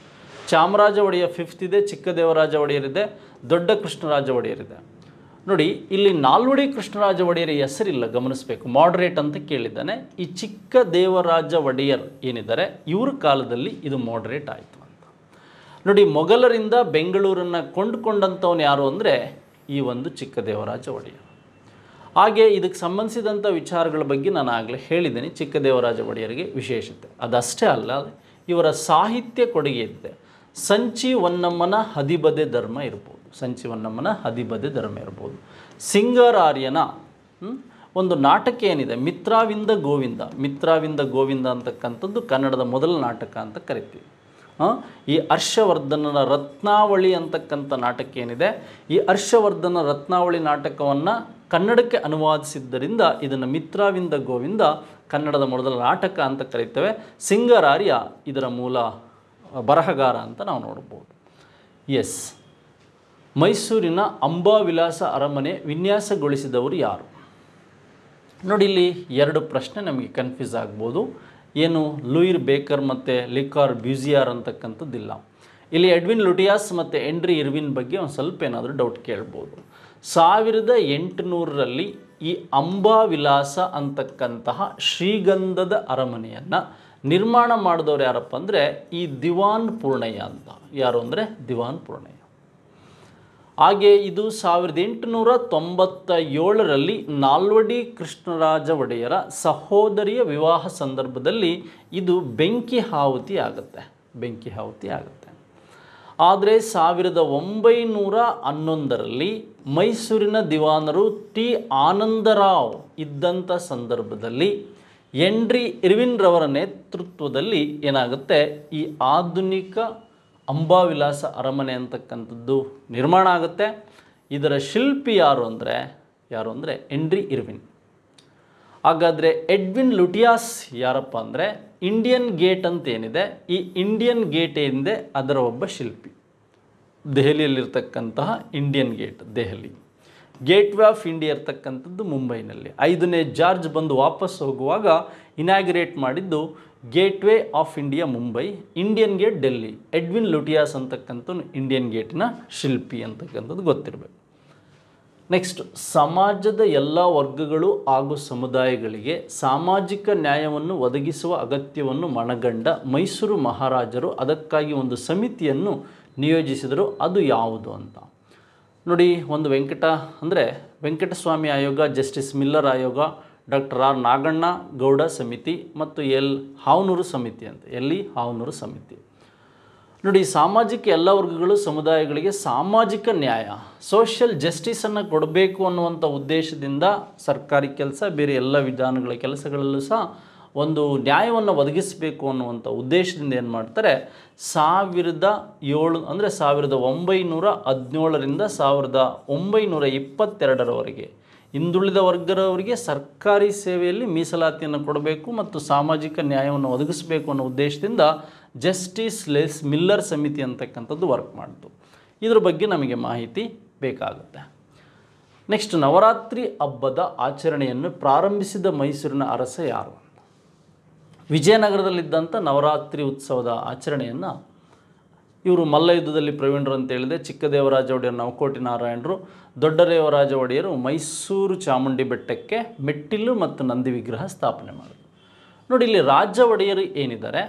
ಚಾಮರಾಜ ಒಡೆಯ ಫಿಫ್ತ್ ಇದೆ ಚಿಕ್ಕದೇವರಾಜ ಒಡೆಯರಿದೆ ದೊಡ್ಡ ಕೃಷ್ಣರಾಜ ಒಡೆಯರಿದೆ ನೋಡಿ ಇಲ್ಲಿ ನಾಲ್ವಡಿ ಕೃಷ್ಣರಾಜ ಒಡೆಯರ ಹೆಸರಿಲ್ಲ ಗಮನಿಸಬೇಕು ಮಾಡ್ರೇಟ್ ಅಂತ ಕೇಳಿದ್ದಾನೆ ಈ ಚಿಕ್ಕ ದೇವರಾಜ ಒಡೆಯರ್ ಏನಿದ್ದಾರೆ ಇವ್ರ ಕಾಲದಲ್ಲಿ ಇದು ಮಾಡ್ರೇಟ್ ಆಯಿತು ಅಂತ ನೋಡಿ ಮೊಘಲರಿಂದ ಬೆಂಗಳೂರನ್ನು ಕೊಂಡುಕೊಂಡಂಥವನು ಯಾರು ಅಂದರೆ ಈ ಒಂದು ಚಿಕ್ಕ ದೇವರಾಜ ಒಡೆಯರ್ ಹಾಗೆ ಇದಕ್ಕೆ ಸಂಬಂಧಿಸಿದಂಥ ವಿಚಾರಗಳ ಬಗ್ಗೆ ನಾನು ಆಗಲೇ ಹೇಳಿದ್ದೀನಿ ಚಿಕ್ಕದೇವರಾಜ ಒಡೆಯರಿಗೆ ವಿಶೇಷತೆ ಅದಷ್ಟೇ ಅಲ್ಲ ಇವರ ಸಾಹಿತ್ಯ ಕೊಡುಗೆ ಇದ್ದೆ ಸಂಚಿ ಒನ್ನಮ್ಮನ ಹದಿಬದೆ ಧರ್ಮ ಇರ್ಬೋದು ಸಂಚಿ ಒನ್ನಮ್ಮನ ಹದಿಬದೆ ಧರ್ಮ ಇರ್ಬೋದು ಸಿಂಗರ್ ಆರ್ಯನ ಒಂದು ನಾಟಕ ಏನಿದೆ ಮಿತ್ರಾವಿಂದ ಗೋವಿಂದ ಮಿತ್ರಾವಿಂದ ಗೋವಿಂದ ಅಂತಕ್ಕಂಥದ್ದು ಕನ್ನಡದ ಮೊದಲ ನಾಟಕ ಅಂತ ಕರಿತೀವಿ ಈ ಹರ್ಷವರ್ಧನನ ರತ್ನಾವಳಿ ಅಂತಕ್ಕಂಥ ನಾಟಕ ಏನಿದೆ ಈ ಹರ್ಷವರ್ಧನ ರತ್ನಾವಳಿ ನಾಟಕವನ್ನು ಕನ್ನಡಕ್ಕೆ ಅನುವಾದಿಸಿದ್ದರಿಂದ ಇದನ್ನು ಮಿತ್ರಾವಿಂದ ಗೋವಿಂದ ಕನ್ನಡದ ಮೊದಲ ನಾಟಕ ಅಂತ ಕರೀತೇವೆ ಸಿಂಗರಾರ್ಯ ಇದರ ಮೂಲ ಬರಹಗಾರ ಅಂತ ನಾವು ನೋಡ್ಬೋದು ಎಸ್ ಮೈಸೂರಿನ ಅಂಬಾ ವಿಲಾಸ ಅರಮನೆ ವಿನ್ಯಾಸಗೊಳಿಸಿದವರು ಯಾರು ನೋಡಿ ಇಲ್ಲಿ ಎರಡು ಪ್ರಶ್ನೆ ನಮಗೆ ಕನ್ಫ್ಯೂಸ್ ಆಗ್ಬೋದು ಏನು ಲೂಯಿರ್ ಬೇಕರ್ ಮತ್ತು ಲಿಕಾರ್ ಬ್ಯೂಸಿಯಾರ್ ಅಂತಕ್ಕಂಥದ್ದಿಲ್ಲ ಇಲ್ಲಿ ಎಡ್ವಿನ್ ಲುಟಿಯಾಸ್ ಮತ್ತು ಎಂಡ್ರಿ ಇರ್ವಿನ್ ಬಗ್ಗೆ ಒಂದು ಸ್ವಲ್ಪ ಏನಾದರೂ ಡೌಟ್ ಕೇಳ್ಬೋದು ಸಾವಿರದ ಎಂಟುನೂರರಲ್ಲಿ ಈ ಅಂಬಾವಿಲಾಸ ಅಂತಕ್ಕಂತಹ ಶ್ರೀಗಂಧದ ಅರಮನೆಯನ್ನು ನಿರ್ಮಾಣ ಮಾಡಿದವರು ಯಾರಪ್ಪ ಅಂದರೆ ಈ ದಿವಾನ್ ಪೂರ್ಣಯ್ಯ ಅಂತ ಯಾರು ಅಂದರೆ ದಿವಾನ್ ಪೂರ್ಣಯ್ಯ ಹಾಗೆ ಇದು ಸಾವಿರದ ಎಂಟುನೂರ ತೊಂಬತ್ತ ಏಳರಲ್ಲಿ ನಾಲ್ವಡಿ ಕೃಷ್ಣರಾಜ ಒಡೆಯರ ಸಹೋದರಿಯ ವಿವಾಹ ಸಂದರ್ಭದಲ್ಲಿ ಇದು ಬೆಂಕಿ ಆಹುತಿ ಆಗುತ್ತೆ ಬೆಂಕಿ ಆಹುತಿ ಆಗುತ್ತೆ ಆದರೆ ಸಾವಿರದ ಒಂಬೈನೂರ ಹನ್ನೊಂದರಲ್ಲಿ ಮೈಸೂರಿನ ದಿವಾನರು ಟಿ ಆನಂದರಾವ್ ಇದ್ದಂಥ ಸಂದರ್ಭದಲ್ಲಿ ಎಂಡ್ರಿ ಇರ್ವಿನ್ರವರ ನೇತೃತ್ವದಲ್ಲಿ ಏನಾಗುತ್ತೆ ಈ ಆಧುನಿಕ ಅಂಬಾವಿಲಾಸ ಅರಮನೆ ಅಂತಕ್ಕಂಥದ್ದು ನಿರ್ಮಾಣ ಆಗುತ್ತೆ ಇದರ ಶಿಲ್ಪಿ ಯಾರು ಅಂದರೆ ಯಾರು ಅಂದರೆ ಎನ್ರಿ ಇರ್ವಿನ್ ಹಾಗಾದರೆ ಎಡ್ವಿನ್ ಲುಟಿಯಾಸ್ ಯಾರಪ್ಪ ಅಂದರೆ ಇಂಡಿಯನ್ ಗೇಟ್ ಅಂತ ಏನಿದೆ ಈ ಇಂಡಿಯನ್ ಗೇಟ್ ಏನಿದೆ ಅದರ ಒಬ್ಬ ಶಿಲ್ಪಿ ದೆಹಲಿಯಲ್ಲಿರ್ತಕ್ಕಂತಹ Indian gate Delhi gateway of India ಇರ್ತಕ್ಕಂಥದ್ದು ಮುಂಬೈನಲ್ಲಿ ಐದನೇ ಜಾರ್ಜ್ ಬಂದು ವಾಪಸ್ ಹೋಗುವಾಗ ಇನಾಗ್ರೇಟ್ ಮಾಡಿದ್ದು gateway of India Mumbai Indian gate Delhi Edwin Lutyens ಅಂತಕ್ಕಂಥ ಇಂಡಿಯನ್ ಗೇಟಿನ ಶಿಲ್ಪಿ ಅಂತಕ್ಕಂಥದ್ದು ಗೊತ್ತಿರಬೇಕು ನೆಕ್ಸ್ಟ್ ಸಮಾಜದ ಎಲ್ಲ ವರ್ಗಗಳು ಹಾಗೂ ಸಮುದಾಯಗಳಿಗೆ ಸಾಮಾಜಿಕ ನ್ಯಾಯವನ್ನು ಒದಗಿಸುವ ಅಗತ್ಯವನ್ನು ಮನಗಂಡ ಮೈಸೂರು ಮಹಾರಾಜರು ಅದಕ್ಕಾಗಿ ಒಂದು ಸಮಿತಿಯನ್ನು ನಿಯೋಜಿಸಿದರು ಅದು ಯಾವುದು ಅಂತ ನೋಡಿ ಒಂದು ವೆಂಕಟ ಅಂದರೆ ವೆಂಕಟಸ್ವಾಮಿ ಆಯೋಗ ಜಸ್ಟಿಸ್ ಮಿಲ್ಲರ್ ಆಯೋಗ ಡಾಕ್ಟರ್ ಆರ್ ನಾಗಣ್ಣ ಗೌಡ ಸಮಿತಿ ಮತ್ತು ಎಲ್ ಹಾವನೂರು ಸಮಿತಿ ಅಂತ ಎಲ್ಲಿ ಹಾವನೂರು ಸಮಿತಿ ನೋಡಿ ಸಾಮಾಜಿಕ ಎಲ್ಲ ವರ್ಗಗಳು ಸಮುದಾಯಗಳಿಗೆ ಸಾಮಾಜಿಕ ನ್ಯಾಯ ಸೋಷಿಯಲ್ ಜಸ್ಟಿಸನ್ನು ಕೊಡಬೇಕು ಅನ್ನುವಂಥ ಉದ್ದೇಶದಿಂದ ಸರ್ಕಾರಿ ಕೆಲಸ ಬೇರೆ ಎಲ್ಲ ವಿಧಾನಗಳ ಕೆಲಸಗಳಲ್ಲೂ ಸಹ ಒಂದು ನ್ಯಾಯವನ್ನು ಒದಗಿಸಬೇಕು ಅನ್ನುವಂಥ ಉದ್ದೇಶದಿಂದ ಏನು ಮಾಡ್ತಾರೆ ಸಾವಿರದ ಏಳು ಅಂದರೆ ಸಾವಿರದ ಒಂಬೈನೂರ ಹದಿನೇಳರಿಂದ ಸಾವಿರದ ಒಂಬೈನೂರ ಇಪ್ಪತ್ತೆರಡರವರೆಗೆ ಹಿಂದುಳಿದ ವರ್ಗದವರಿಗೆ ಸರ್ಕಾರಿ ಸೇವೆಯಲ್ಲಿ ಮೀಸಲಾತಿಯನ್ನು ಕೊಡಬೇಕು ಮತ್ತು ಸಾಮಾಜಿಕ ನ್ಯಾಯವನ್ನು ಒದಗಿಸಬೇಕು ಅನ್ನೋ ಉದ್ದೇಶದಿಂದ ಜಸ್ಟಿಸ್ ಲೆಸ್ ಮಿಲ್ಲರ್ ಸಮಿತಿ ಅಂತಕ್ಕಂಥದ್ದು ವರ್ಕ್ ಮಾಡಿತು ಇದ್ರ ಬಗ್ಗೆ ನಮಗೆ ಮಾಹಿತಿ ಬೇಕಾಗುತ್ತೆ ನೆಕ್ಸ್ಟ್ ನವರಾತ್ರಿ ಹಬ್ಬದ ಆಚರಣೆಯನ್ನು ಪ್ರಾರಂಭಿಸಿದ ಮೈಸೂರಿನ ಅರಸ ಯಾರು ವಿಜಯನಗರದಲ್ಲಿದ್ದಂಥ ನವರಾತ್ರಿ ಉತ್ಸವದ ಆಚರಣೆಯನ್ನು ಇವರು ಮಲ್ಲಯುದ್ಧದಲ್ಲಿ ಪ್ರವೀಣರು ಅಂತ ಹೇಳಿದೆ ಚಿಕ್ಕದೇವರಾಜ ಒಡೆಯರು ನವಕೋಟಿ ನಾರಾಯಣರು ದೊಡ್ಡದೇವರಾಜ ಒಡೆಯರು ಮೈಸೂರು ಚಾಮುಂಡಿ ಬೆಟ್ಟಕ್ಕೆ ಮೆಟ್ಟಿಲು ಮತ್ತು ನಂದಿ ವಿಗ್ರಹ ಸ್ಥಾಪನೆ ಮಾಡಿದರು ನೋಡಿ ಇಲ್ಲಿ ರಾಜ ಒಡೆಯರು ಏನಿದ್ದಾರೆ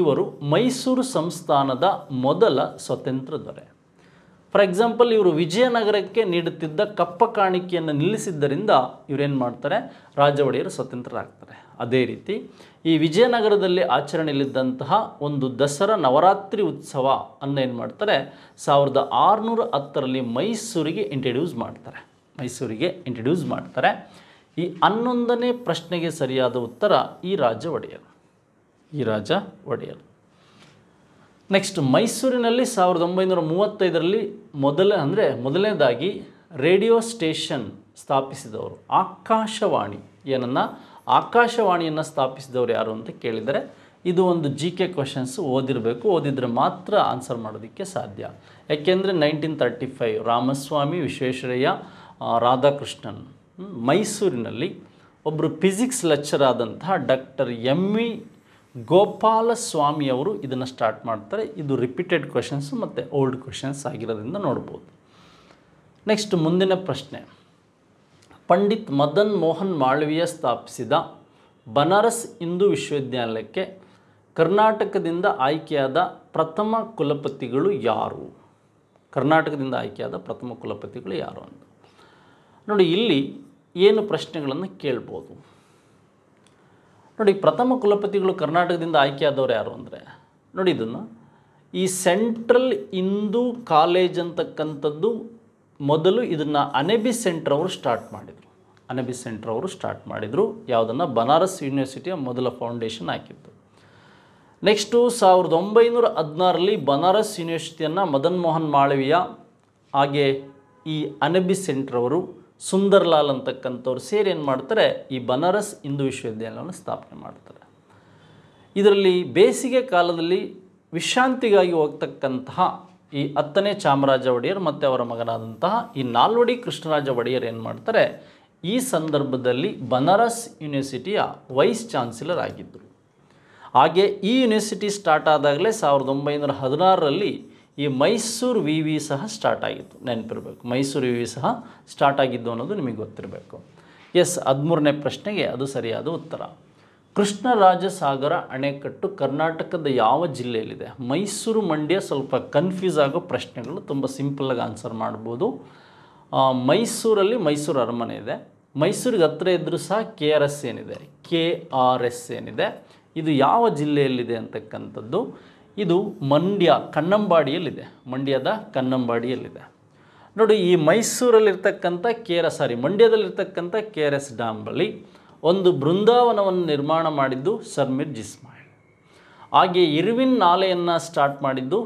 ಇವರು ಮೈಸೂರು ಸಂಸ್ಥಾನದ ಮೊದಲ ಸ್ವತಂತ್ರ ದೊರೆ ಫಾರ್ ಎಕ್ಸಾಂಪಲ್ ಇವರು ವಿಜಯನಗರಕ್ಕೆ ನೀಡುತ್ತಿದ್ದ ಕಪ್ಪ ಕಾಣಿಕೆಯನ್ನು ನಿಲ್ಲಿಸಿದ್ದರಿಂದ ಇವರೇನು ಮಾಡ್ತಾರೆ ರಾಜ ಒಡೆಯರು ಸ್ವತಂತ್ರರಾಗ್ತಾರೆ ಅದೇ ರೀತಿ ಈ ವಿಜಯನಗರದಲ್ಲಿ ಆಚರಣೆಯಲ್ಲಿದ್ದಂತಹ ಒಂದು ದಸರಾ ನವರಾತ್ರಿ ಉತ್ಸವ ಅನ್ನು ಏನು ಮಾಡ್ತಾರೆ ಸಾವಿರದ ಆರುನೂರ ಹತ್ತರಲ್ಲಿ ಮೈಸೂರಿಗೆ ಇಂಟ್ರಡ್ಯೂಸ್ ಮಾಡ್ತಾರೆ ಮೈಸೂರಿಗೆ ಇಂಟ್ರಡ್ಯೂಸ್ ಮಾಡ್ತಾರೆ ಈ ಹನ್ನೊಂದನೇ ಪ್ರಶ್ನೆಗೆ ಸರಿಯಾದ ಉತ್ತರ ಈ ರಾಜ ಒಡೆಯರು ಈ ರಾಜ ಒಡೆಯರ್ ನೆಕ್ಸ್ಟ್ ಮೈಸೂರಿನಲ್ಲಿ ಸಾವಿರದ ಒಂಬೈನೂರ ಮೂವತ್ತೈದರಲ್ಲಿ ಮೊದಲ ಅಂದರೆ ಮೊದಲನೇದಾಗಿ ರೇಡಿಯೋ ಸ್ಟೇಷನ್ ಸ್ಥಾಪಿಸಿದವರು ಆಕಾಶವಾಣಿ ಏನನ್ನು ಆಕಾಶವಾಣಿಯನ್ನು ಸ್ಥಾಪಿಸಿದವರು ಯಾರು ಅಂತ ಕೇಳಿದರೆ ಇದು ಒಂದು ಜಿ ಕೆ ಕ್ವಶನ್ಸು ಓದಿರಬೇಕು ಓದಿದರೆ ಮಾತ್ರ ಆನ್ಸರ್ ಮಾಡೋದಕ್ಕೆ ಸಾಧ್ಯ ಯಾಕೆಂದರೆ nineteen thirty five Ramaswamy Visvesvaraya Radhakrishnan ಮೈಸೂರಿನಲ್ಲಿ ಒಬ್ಬರು ಫಿಸಿಕ್ಸ್ ಲೆಕ್ಚರ್ ಆದಂತಹ ಡಾಕ್ಟರ್ ಎಮ್ ವಿ ಗೋಪಾಲ ಸ್ವಾಮಿಯವರು ಇದನ್ನು ಸ್ಟಾರ್ಟ್ ಮಾಡ್ತಾರೆ ಇದು ರಿಪೀಟೆಡ್ ಕ್ವೆಶನ್ಸ್ ಮತ್ತು ಓಲ್ಡ್ ಕ್ವೆಶನ್ಸ್ ಆಗಿರೋದ್ರಿಂದ ನೋಡ್ಬೋದು ನೆಕ್ಸ್ಟ್ ಮುಂದಿನ ಪ್ರಶ್ನೆ ಪಂಡಿತ್ ಮದನ್ ಮೋಹನ್ ಮಾಳ್ವೀಯ ಸ್ಥಾಪಿಸಿದ ಬನಾರಸ್ ಹಿಂದೂ ವಿಶ್ವವಿದ್ಯಾಲಯಕ್ಕೆ ಕರ್ನಾಟಕದಿಂದ ಆಯ್ಕೆಯಾದ ಪ್ರಥಮ ಕುಲಪತಿಗಳು ಯಾರು ಕರ್ನಾಟಕದಿಂದ ಆಯ್ಕೆಯಾದ ಪ್ರಥಮ ಕುಲಪತಿಗಳು ಯಾರು ಅಂತ ನೋಡಿ ಇಲ್ಲಿ ಏನು ಪ್ರಶ್ನೆಗಳನ್ನು ಕೇಳ್ಬೋದು ನೋಡಿ ಪ್ರಥಮ ಕುಲಪತಿಗಳು ಕರ್ನಾಟಕದಿಂದ ಆಯ್ಕೆಯಾದವರು ಯಾರು ಅಂದರೆ ನೋಡಿ ಇದನ್ನು ಈ ಸೆಂಟ್ರಲ್ ಹಿಂದೂ ಕಾಲೇಜ್ ಅಂತಕ್ಕಂಥದ್ದು ಮೊದಲು ಇದನ್ನು ಅನೆಬಿ ಸೆಂಟ್ರ್ ಅವರು ಸ್ಟಾರ್ಟ್ ಮಾಡಿದರು ಅನೆಬಿ ಸೆಂಟ್ರ್ ಅವರು ಸ್ಟಾರ್ಟ್ ಮಾಡಿದರು ಯಾವುದನ್ನು ಬನಾರಸ್ ಯೂನಿವರ್ಸಿಟಿಯ ಮೊದಲ ಫೌಂಡೇಶನ್ ಹಾಕಿತ್ತು ನೆಕ್ಸ್ಟು ಸಾವಿರದ ಒಂಬೈನೂರ ಹದಿನಾರಲ್ಲಿ ಬನಾರಸ್ ಯೂನಿವರ್ಸಿಟಿಯನ್ನು ಮದನ್ ಮೋಹನ್ ಮಾಳವಿಯ ಹಾಗೆ ಈ ಅನೆಬಿ ಸೆಂಟ್ರವರು ಅವರು ಸುಂದರ್ಲಾಲ್ ಅಂತಕ್ಕಂಥವ್ರು ಸೇರಿ ಏನು ಮಾಡ್ತಾರೆ ಈ ಬನಾರಸ್ ಹಿಂದೂ ವಿಶ್ವವಿದ್ಯಾಲಯವನ್ನು ಸ್ಥಾಪನೆ ಮಾಡ್ತಾರೆ ಇದರಲ್ಲಿ ಬೇಸಿಗೆ ಕಾಲದಲ್ಲಿ ವಿಶ್ರಾಂತಿಗಾಗಿ ಹೋಗ್ತಕ್ಕಂತಹ ಈ ಹತ್ತನೇ ಚಾಮರಾಜ ಒಡೆಯರ್ ಮತ್ತು ಅವರ ಮಗನಾದಂತಹ ಈ ನಾಲ್ವಡಿ ಕೃಷ್ಣರಾಜ ಒಡೆಯರ್ ಏನು ಮಾಡ್ತಾರೆ ಈ ಸಂದರ್ಭದಲ್ಲಿ ಬನಾರಸ್ ಯೂನಿವರ್ಸಿಟಿಯ ವೈಸ್ ಚಾನ್ಸಲರ್ ಆಗಿದ್ದರು ಹಾಗೆ ಈ ಯೂನಿವರ್ಸಿಟಿ ಸ್ಟಾರ್ಟ್ ಆದಾಗಲೇ ಸಾವಿರದ ಒಂಬೈನೂರ ಹದಿನಾರರಲ್ಲಿ ಈ ಮೈಸೂರು ವಿ ವಿ ಸಹ ಸ್ಟಾರ್ಟ್ ಆಗಿತ್ತು ನೆನಪಿರಬೇಕು ಮೈಸೂರು ವಿ ವಿ ಸಹ ಸ್ಟಾರ್ಟ್ ಆಗಿದ್ದು ಅನ್ನೋದು ನಿಮಗೆ ಗೊತ್ತಿರಬೇಕು ಎಸ್ ಹದಿಮೂರನೇ ಪ್ರಶ್ನೆಗೆ ಅದು ಸರಿಯಾದ ಉತ್ತರ ಕೃಷ್ಣರಾಜಸಾಗರ ಅಣೆಕಟ್ಟು ಕರ್ನಾಟಕದ ಯಾವ ಜಿಲ್ಲೆಯಲ್ಲಿದೆ ಮೈಸೂರು ಮಂಡ್ಯ ಸ್ವಲ್ಪ ಕನ್ಫ್ಯೂಸ್ ಆಗೋ ಪ್ರಶ್ನೆಗಳು ತುಂಬ ಸಿಂಪಲ್ಲಾಗಿ ಆನ್ಸರ್ ಮಾಡ್ಬೋದು ಮೈಸೂರಲ್ಲಿ ಮೈಸೂರು ಅರಮನೆ ಇದೆ ಮೈಸೂರಿಗೆ ಹತ್ತಿರ ಇದ್ದರೂ ಸಹ ಕೆ ಆರ್ ಎಸ್ ಏನಿದೆ ಕೆ ಆರ್ ಎಸ್ ಏನಿದೆ ಇದು ಯಾವ ಜಿಲ್ಲೆಯಲ್ಲಿದೆ ಅಂತಕ್ಕಂಥದ್ದು ಇದು ಮಂಡ್ಯ ಕನ್ನಂಬಾಡಿಯಲ್ಲಿದೆ ಮಂಡ್ಯದ ಕನ್ನಂಬಾಡಿಯಲ್ಲಿದೆ ನೋಡಿ ಈ ಮೈಸೂರಲ್ಲಿರ್ತಕ್ಕಂಥ ಕೆ ಆರ್ ಸಾರಿ ಮಂಡ್ಯದಲ್ಲಿರ್ತಕ್ಕಂಥ ಕೆ ಆರ್ ಎಸ್ ಡ್ಯಾಮ್ ಬಳಿ ಒಂದು ಬೃಂದಾವನವನ್ನು ನಿರ್ಮಾಣ ಮಾಡಿದ್ದು ಸರ್ಮಿರ್ ಜಿಸ್ಮಾಯಿಲ್ ಹಾಗೆ ಇರುವಿನ್ ನಾಲೆಯನ್ನು ಸ್ಟಾರ್ಟ್ ಮಾಡಿದ್ದು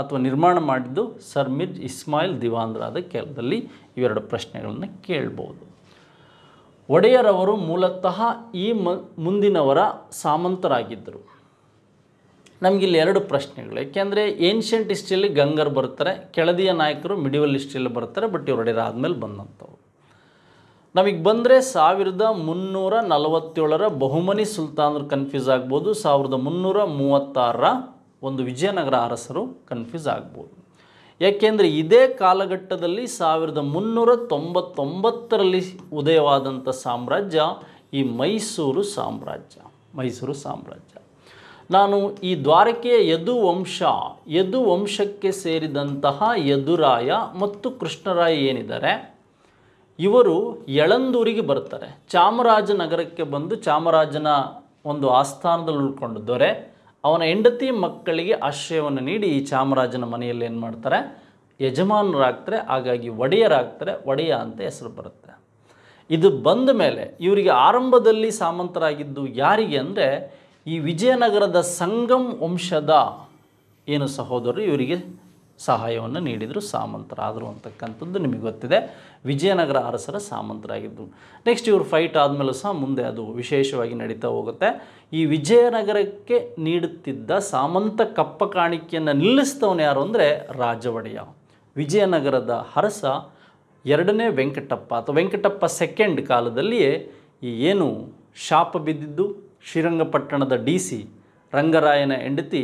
ಅಥವಾ ನಿರ್ಮಾಣ ಮಾಡಿದ್ದು ಸರ್ಮಿರ್ ಇಸ್ಮಾಯಿಲ್ ದಿವಾಂದ್ರಾದ ಕೆಲದಲ್ಲಿ ಇವೆರಡು ಪ್ರಶ್ನೆಗಳನ್ನು ಕೇಳ್ಬೋದು ಒಡೆಯರವರು ಮೂಲತಃ ಈ ಮ ಮುಂದಿನವರ ಸಾಮಂತರಾಗಿದ್ದರು ನಮಗಿಲ್ಲಿ ಎರಡು ಪ್ರಶ್ನೆಗಳು ಏಕೆಂದರೆ ಏನ್ಷಿಯಂಟ್ ಹಿಸ್ಟ್ರಿಯಲ್ಲಿ ಗಂಗರ್ ಬರ್ತಾರೆ ಕೆಳದಿಯ ನಾಯಕರು ಮಿಡಿವಲ್ ಹಿಸ್ಟ್ರಿಯಲ್ಲಿ ಬರ್ತಾರೆ ಬಟ್ ಇವರೆಡರ ಆದಮೇಲೆ ಬಂದಂಥವು ನಮಗೆ ಬಂದರೆ ಸಾವಿರದ ಮುನ್ನೂರ ನಲವತ್ತೇಳರ ಬಹುಮನಿ ಸುಲ್ತಾನರು ಕನ್ಫ್ಯೂಸ್ ಆಗ್ಬೋದು ಸಾವಿರದ ಮುನ್ನೂರ ಮೂವತ್ತಾರರ ಒಂದು ವಿಜಯನಗರ ಅರಸರು ಕನ್ಫ್ಯೂಸ್ ಆಗ್ಬೋದು ಯಾಕೆಂದರೆ ಇದೇ ಕಾಲಘಟ್ಟದಲ್ಲಿ ಸಾವಿರದ ಮುನ್ನೂರ ತೊಂಬತ್ತೊಂಬತ್ತರಲ್ಲಿ ಉದಯವಾದಂಥ ಸಾಮ್ರಾಜ್ಯ ಈ ಮೈಸೂರು ಸಾಮ್ರಾಜ್ಯ ಮೈಸೂರು ಸಾಮ್ರಾಜ್ಯ ನಾನು ಈ ದ್ವಾರಕೆಯ ಯದುವಂಶ ಯದುವಂಶಕ್ಕೆ ಸೇರಿದಂತಹ ಯದುರಾಯ ಮತ್ತು ಕೃಷ್ಣರಾಯ ಏನಿದ್ದಾರೆ ಇವರು ಯಳಂದೂರಿಗೆ ಬರ್ತಾರೆ ಚಾಮರಾಜನಗರಕ್ಕೆ ಬಂದು ಚಾಮರಾಜನ ಒಂದು ಆಸ್ಥಾನದಲ್ಲಿ ಉಳ್ಕೊಂಡು ದೊರೆ ಅವನ ಹೆಂಡತಿ ಮಕ್ಕಳಿಗೆ ಆಶ್ರಯವನ್ನು ನೀಡಿ ಈ ಚಾಮರಾಜನ ಮನೆಯಲ್ಲಿ ಏನು ಮಾಡ್ತಾರೆ ಯಜಮಾನರಾಗ್ತಾರೆ ಹಾಗಾಗಿ ಒಡೆಯರಾಗ್ತಾರೆ ಒಡೆಯ ಅಂತ ಹೆಸರು ಬರುತ್ತೆ ಇದು ಬಂದ ಮೇಲೆ ಇವರಿಗೆ ಆರಂಭದಲ್ಲಿ ಸಾಮಂತರಾಗಿದ್ದು ಯಾರಿಗೆ ಅಂದರೆ ಈ ವಿಜಯನಗರದ ಸಂಗಮ್ ವಂಶದ ಏನು ಸಹೋದರರು ಇವರಿಗೆ ಸಹಾಯವನ್ನು ನೀಡಿದರು ಸಾಮಂತರಾದರು ಅಂತಕ್ಕಂಥದ್ದು ನಿಮಗೆ ಗೊತ್ತಿದೆ ವಿಜಯನಗರ ಅರಸರ ಸಾಮಂತರಾಗಿದ್ದರು ನೆಕ್ಸ್ಟ್ ಇವರು ಫೈಟ್ ಆದಮೇಲೂ ಸಹ ಮುಂದೆ ಅದು ವಿಶೇಷವಾಗಿ ನಡೀತಾ ಹೋಗುತ್ತೆ ಈ ವಿಜಯನಗರಕ್ಕೆ ನೀಡುತ್ತಿದ್ದ ಸಾಮಂತ ಕಪ್ಪ ಕಾಣಿಕೆಯನ್ನು ನಿಲ್ಲಿಸಿದವನು ಯಾರು ಅಂದರೆ ರಾಜ ಒಡೆಯ ವಿಜಯನಗರದ ಅರಸ ಎರಡನೇ ವೆಂಕಟಪ್ಪ ಅಥವಾ ವೆಂಕಟಪ್ಪ ಸೆಕೆಂಡ್ ಕಾಲದಲ್ಲಿಯೇ ಈ ಏನು ಶಾಪ ಬಿದ್ದಿದ್ದು ಶ್ರೀರಂಗಪಟ್ಟಣದ ಡಿ ಸಿ ರಂಗರಾಯನ ಹೆಂಡತಿ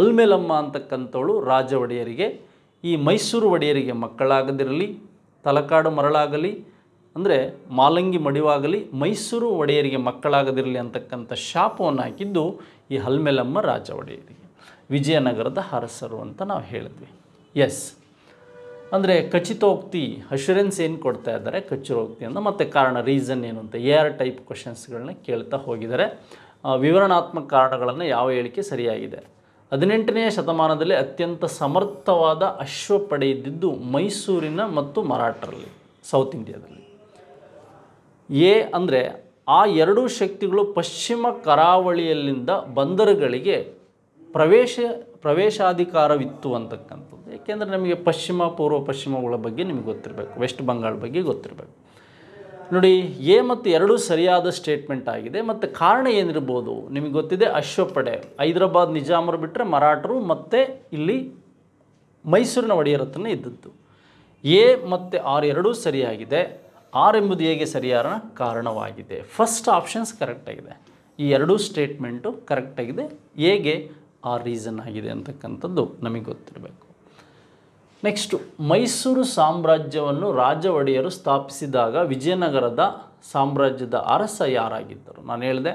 ಅಲ್ಮೇಲಮ್ಮ ಅಂತಕ್ಕಂಥವಳು ರಾಜ ಒಡೆಯರಿಗೆ ಈ ಮೈಸೂರು ಒಡೆಯರಿಗೆ ಮಕ್ಕಳಾಗದಿರಲಿ ತಲಕಾಡು ಮರಳಾಗಲಿ ಅಂದರೆ ಮಾಲಂಗಿ ಮಡಿವಾಗಲಿ ಮೈಸೂರು ಒಡೆಯರಿಗೆ ಮಕ್ಕಳಾಗದಿರಲಿ ಅಂತಕ್ಕಂಥ ಶಾಪವನ್ನು ಹಾಕಿದ್ದು ಈ ಹಲ್ಮೆಲಮ್ಮ ರಾಜ ಒಡೆಯರಿಗೆ ವಿಜಯನಗರದ ಅರಸರು ಅಂತ ನಾವು ಹೇಳಿದ್ವಿ ಎಸ್ ಅಂದರೆ ಖಚಿತೋಕ್ತಿ ಅಶ್ಯೂರೆನ್ಸ್ ಏನು ಕೊಡ್ತಾ ಇದ್ದಾರೆ ಖಚಿರೋಕ್ತಿಯನ್ನು ಅಂತ ಮತ್ತು ಕಾರಣ ರೀಸನ್ ಏನು ಅಂತ ಎ ಆರ್ ಟೈಪ್ ಕ್ವಶನ್ಸ್ಗಳನ್ನ ಕೇಳ್ತಾ ಹೋಗಿದ್ದಾರೆ ವಿವರಣಾತ್ಮಕ ಕಾರಣಗಳನ್ನು ಯಾವ ಹೇಳಿಕೆ ಸರಿಯಾಗಿದೆ ಹದಿನೆಂಟನೆಯ ಶತಮಾನದಲ್ಲಿ ಅತ್ಯಂತ ಸಮರ್ಥವಾದ ಅಶ್ವ ಇದ್ದಿದ್ದು ಮೈಸೂರಿನ ಮತ್ತು ಮರಾಠರಲ್ಲಿ ಸೌತ್ ಇಂಡಿಯಾದಲ್ಲಿ ಎ ಅಂದರೆ ಆ ಎರಡೂ ಶಕ್ತಿಗಳು ಪಶ್ಚಿಮ ಕರಾವಳಿಯಲ್ಲಿಂದ ಬಂದರುಗಳಿಗೆ ಪ್ರವೇಶ ಪ್ರವೇಶಾಧಿಕಾರವಿತ್ತು ಅಂತಕ್ಕಂಥದ್ದು ಏಕೆಂದರೆ ನಮಗೆ ಪಶ್ಚಿಮ ಪೂರ್ವ ಪಶ್ಚಿಮಗಳ ಬಗ್ಗೆ ನಿಮಗೆ ಗೊತ್ತಿರಬೇಕು ವೆಸ್ಟ್ ಬಂಗಾಳ ಬಗ್ಗೆ ಗೊತ್ತಿರಬೇಕು ನೋಡಿ ಎ ಮತ್ತು ಎರಡೂ ಸರಿಯಾದ ಸ್ಟೇಟ್ಮೆಂಟ್ ಆಗಿದೆ ಮತ್ತು ಕಾರಣ ಏನಿರ್ಬೋದು ನಿಮಗೆ ಗೊತ್ತಿದೆ ಅಶ್ವಪಡೆ ಹೈದರಾಬಾದ್ ನಿಜಾಮರು ಬಿಟ್ಟರೆ ಮರಾಠರು ಮತ್ತು ಇಲ್ಲಿ ಮೈಸೂರಿನ ಒಡೆಯರತ್ನ ಇದ್ದದ್ದು ಎ ಮತ್ತು ಆರ್ ಎರಡೂ ಸರಿಯಾಗಿದೆ ಆರ್ ಎಂಬುದು ಹೇಗೆ ಸರಿಯಾರ ಕಾರಣವಾಗಿದೆ ಫಸ್ಟ್ ಆಪ್ಷನ್ಸ್ ಕರೆಕ್ಟಾಗಿದೆ ಈ ಎರಡೂ ಸ್ಟೇಟ್ಮೆಂಟು ಕರೆಕ್ಟಾಗಿದೆ ಹೇಗೆ ಆ ರೀಸನ್ ಆಗಿದೆ ಅಂತಕ್ಕಂಥದ್ದು ನಮಗೆ ಗೊತ್ತಿರಬೇಕು ನೆಕ್ಸ್ಟು ಮೈಸೂರು ಸಾಮ್ರಾಜ್ಯವನ್ನು ರಾಜ ಒಡೆಯರು ಸ್ಥಾಪಿಸಿದಾಗ ವಿಜಯನಗರದ ಸಾಮ್ರಾಜ್ಯದ ಅರಸ ಯಾರಾಗಿದ್ದರು ನಾನು ಹೇಳಿದೆ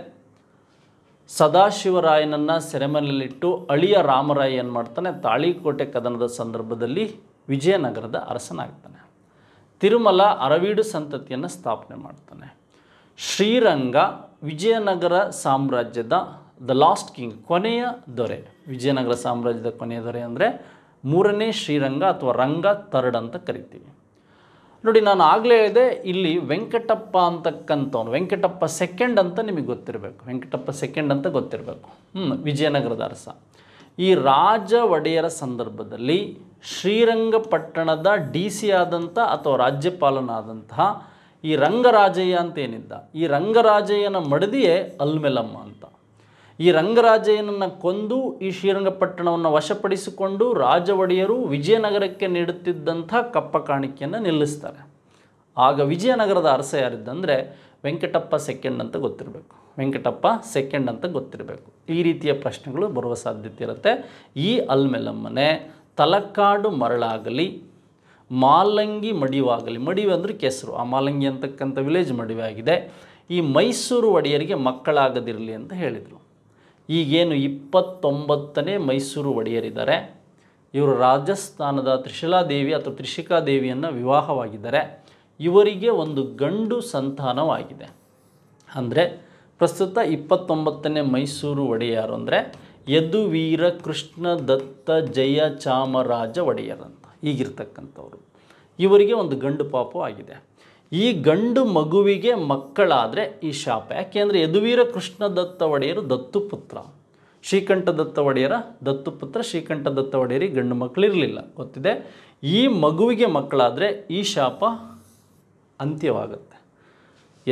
ಸದಾಶಿವರಾಯನನ್ನು ಸೆರೆಮನೆಯಲ್ಲಿಟ್ಟು ಅಳಿಯ ರಾಮರಾಯ ಏನು ಮಾಡ್ತಾನೆ ತಾಳಿಕೋಟೆ ಕದನದ ಸಂದರ್ಭದಲ್ಲಿ ವಿಜಯನಗರದ ಅರಸನಾಗ್ತಾನೆ ತಿರುಮಲ ಅರವೀಡು ಸಂತತಿಯನ್ನು ಸ್ಥಾಪನೆ ಮಾಡ್ತಾನೆ ಶ್ರೀರಂಗ ವಿಜಯನಗರ ಸಾಮ್ರಾಜ್ಯದ ದ ಲಾಸ್ಟ್ ಕಿಂಗ್ ಕೊನೆಯ ದೊರೆ ವಿಜಯನಗರ ಸಾಮ್ರಾಜ್ಯದ ಕೊನೆಯ ದೊರೆ ಅಂದರೆ ಮೂರನೇ ಶ್ರೀರಂಗ ಅಥವಾ ರಂಗ ತರಡ್ ಅಂತ ಕರಿತೀವಿ ನೋಡಿ ನಾನು ಆಗಲೇ ಹೇಳಿದೆ ಇಲ್ಲಿ ವೆಂಕಟಪ್ಪ ಅಂತಕ್ಕಂಥವ್ನು ವೆಂಕಟಪ್ಪ ಸೆಕೆಂಡ್ ಅಂತ ನಿಮಗೆ ಗೊತ್ತಿರಬೇಕು ವೆಂಕಟಪ್ಪ ಸೆಕೆಂಡ್ ಅಂತ ಗೊತ್ತಿರಬೇಕು ಹ್ಞೂ ವಿಜಯನಗರದ ಅರಸ ಈ ರಾಜ ಒಡೆಯರ ಸಂದರ್ಭದಲ್ಲಿ ಶ್ರೀರಂಗಪಟ್ಟಣದ ಡಿ ಸಿ ಆದಂಥ ಅಥವಾ ರಾಜ್ಯಪಾಲನಾದಂತಹ ಈ ರಂಗರಾಜಯ್ಯ ಅಂತ ಏನಿದ್ದ ಈ ರಂಗರಾಜಯ್ಯನ ಮಡದಿಯೇ ಅಲ್ಮೆಲಮ್ಮ ಅಂತ ಈ ರಂಗರಾಜೆಯನ್ನು ಕೊಂದು ಈ ಶ್ರೀರಂಗಪಟ್ಟಣವನ್ನು ವಶಪಡಿಸಿಕೊಂಡು ರಾಜ ಒಡೆಯರು ವಿಜಯನಗರಕ್ಕೆ ನೀಡುತ್ತಿದ್ದಂಥ ಕಪ್ಪ ಕಾಣಿಕೆಯನ್ನು ನಿಲ್ಲಿಸ್ತಾರೆ ಆಗ ವಿಜಯನಗರದ ಅರಸ ಯಾರಿದ್ದಂದರೆ ವೆಂಕಟಪ್ಪ ಸೆಕೆಂಡ್ ಅಂತ ಗೊತ್ತಿರಬೇಕು ವೆಂಕಟಪ್ಪ ಸೆಕೆಂಡ್ ಅಂತ ಗೊತ್ತಿರಬೇಕು ಈ ರೀತಿಯ ಪ್ರಶ್ನೆಗಳು ಬರುವ ಸಾಧ್ಯತೆ ಇರುತ್ತೆ ಈ ಅಲ್ಮೆಲಮ್ಮನೆ ತಲಕಾಡು ಮರಳಾಗಲಿ ಮಾಲಂಗಿ ಮಡಿವಾಗಲಿ ಮಡಿವೆ ಅಂದರೆ ಕೆಸರು ಆ ಮಾಲಂಗಿ ಅಂತಕ್ಕಂಥ ವಿಲೇಜ್ ಮಡಿವೆ ಆಗಿದೆ ಈ ಮೈಸೂರು ಒಡೆಯರಿಗೆ ಮಕ್ಕಳಾಗದಿರಲಿ ಅಂತ ಹೇಳಿದರು ಈಗೇನು ಇಪ್ಪತ್ತೊಂಬತ್ತನೇ ಮೈಸೂರು ಒಡೆಯರಿದ್ದಾರೆ ಇವರು ರಾಜಸ್ಥಾನದ ದೇವಿ ಅಥವಾ ತ್ರಿಷಿಕಾದೇವಿಯನ್ನು ವಿವಾಹವಾಗಿದ್ದಾರೆ ಇವರಿಗೆ ಒಂದು ಗಂಡು ಸಂತಾನವಾಗಿದೆ ಅಂದರೆ ಪ್ರಸ್ತುತ ಇಪ್ಪತ್ತೊಂಬತ್ತನೇ ಮೈಸೂರು ಒಡೆಯರು ಅಂದರೆ ಯದುವೀರ ಕೃಷ್ಣ ದತ್ತ ಜಯ ಚಾಮರಾಜ ಒಡೆಯರ್ ಅಂತ ಈಗಿರ್ತಕ್ಕಂಥವ್ರು ಇವರಿಗೆ ಒಂದು ಗಂಡು ಪಾಪು ಆಗಿದೆ ಈ ಗಂಡು ಮಗುವಿಗೆ ಮಕ್ಕಳಾದರೆ ಈ ಶಾಪ ಅಂದರೆ ಯದುವೀರ ಕೃಷ್ಣ ದತ್ತ ಒಡೆಯರು ದತ್ತುಪುತ್ರ ಶ್ರೀಕಂಠ ದತ್ತ ಒಡೆಯರ ದತ್ತುಪುತ್ರ ಶ್ರೀಕಂಠ ದತ್ತ ಒಡೆಯರಿಗೆ ಗಂಡು ಮಕ್ಕಳಿರಲಿಲ್ಲ ಗೊತ್ತಿದೆ ಈ ಮಗುವಿಗೆ ಮಕ್ಕಳಾದರೆ ಈ ಶಾಪ ಅಂತ್ಯವಾಗುತ್ತೆ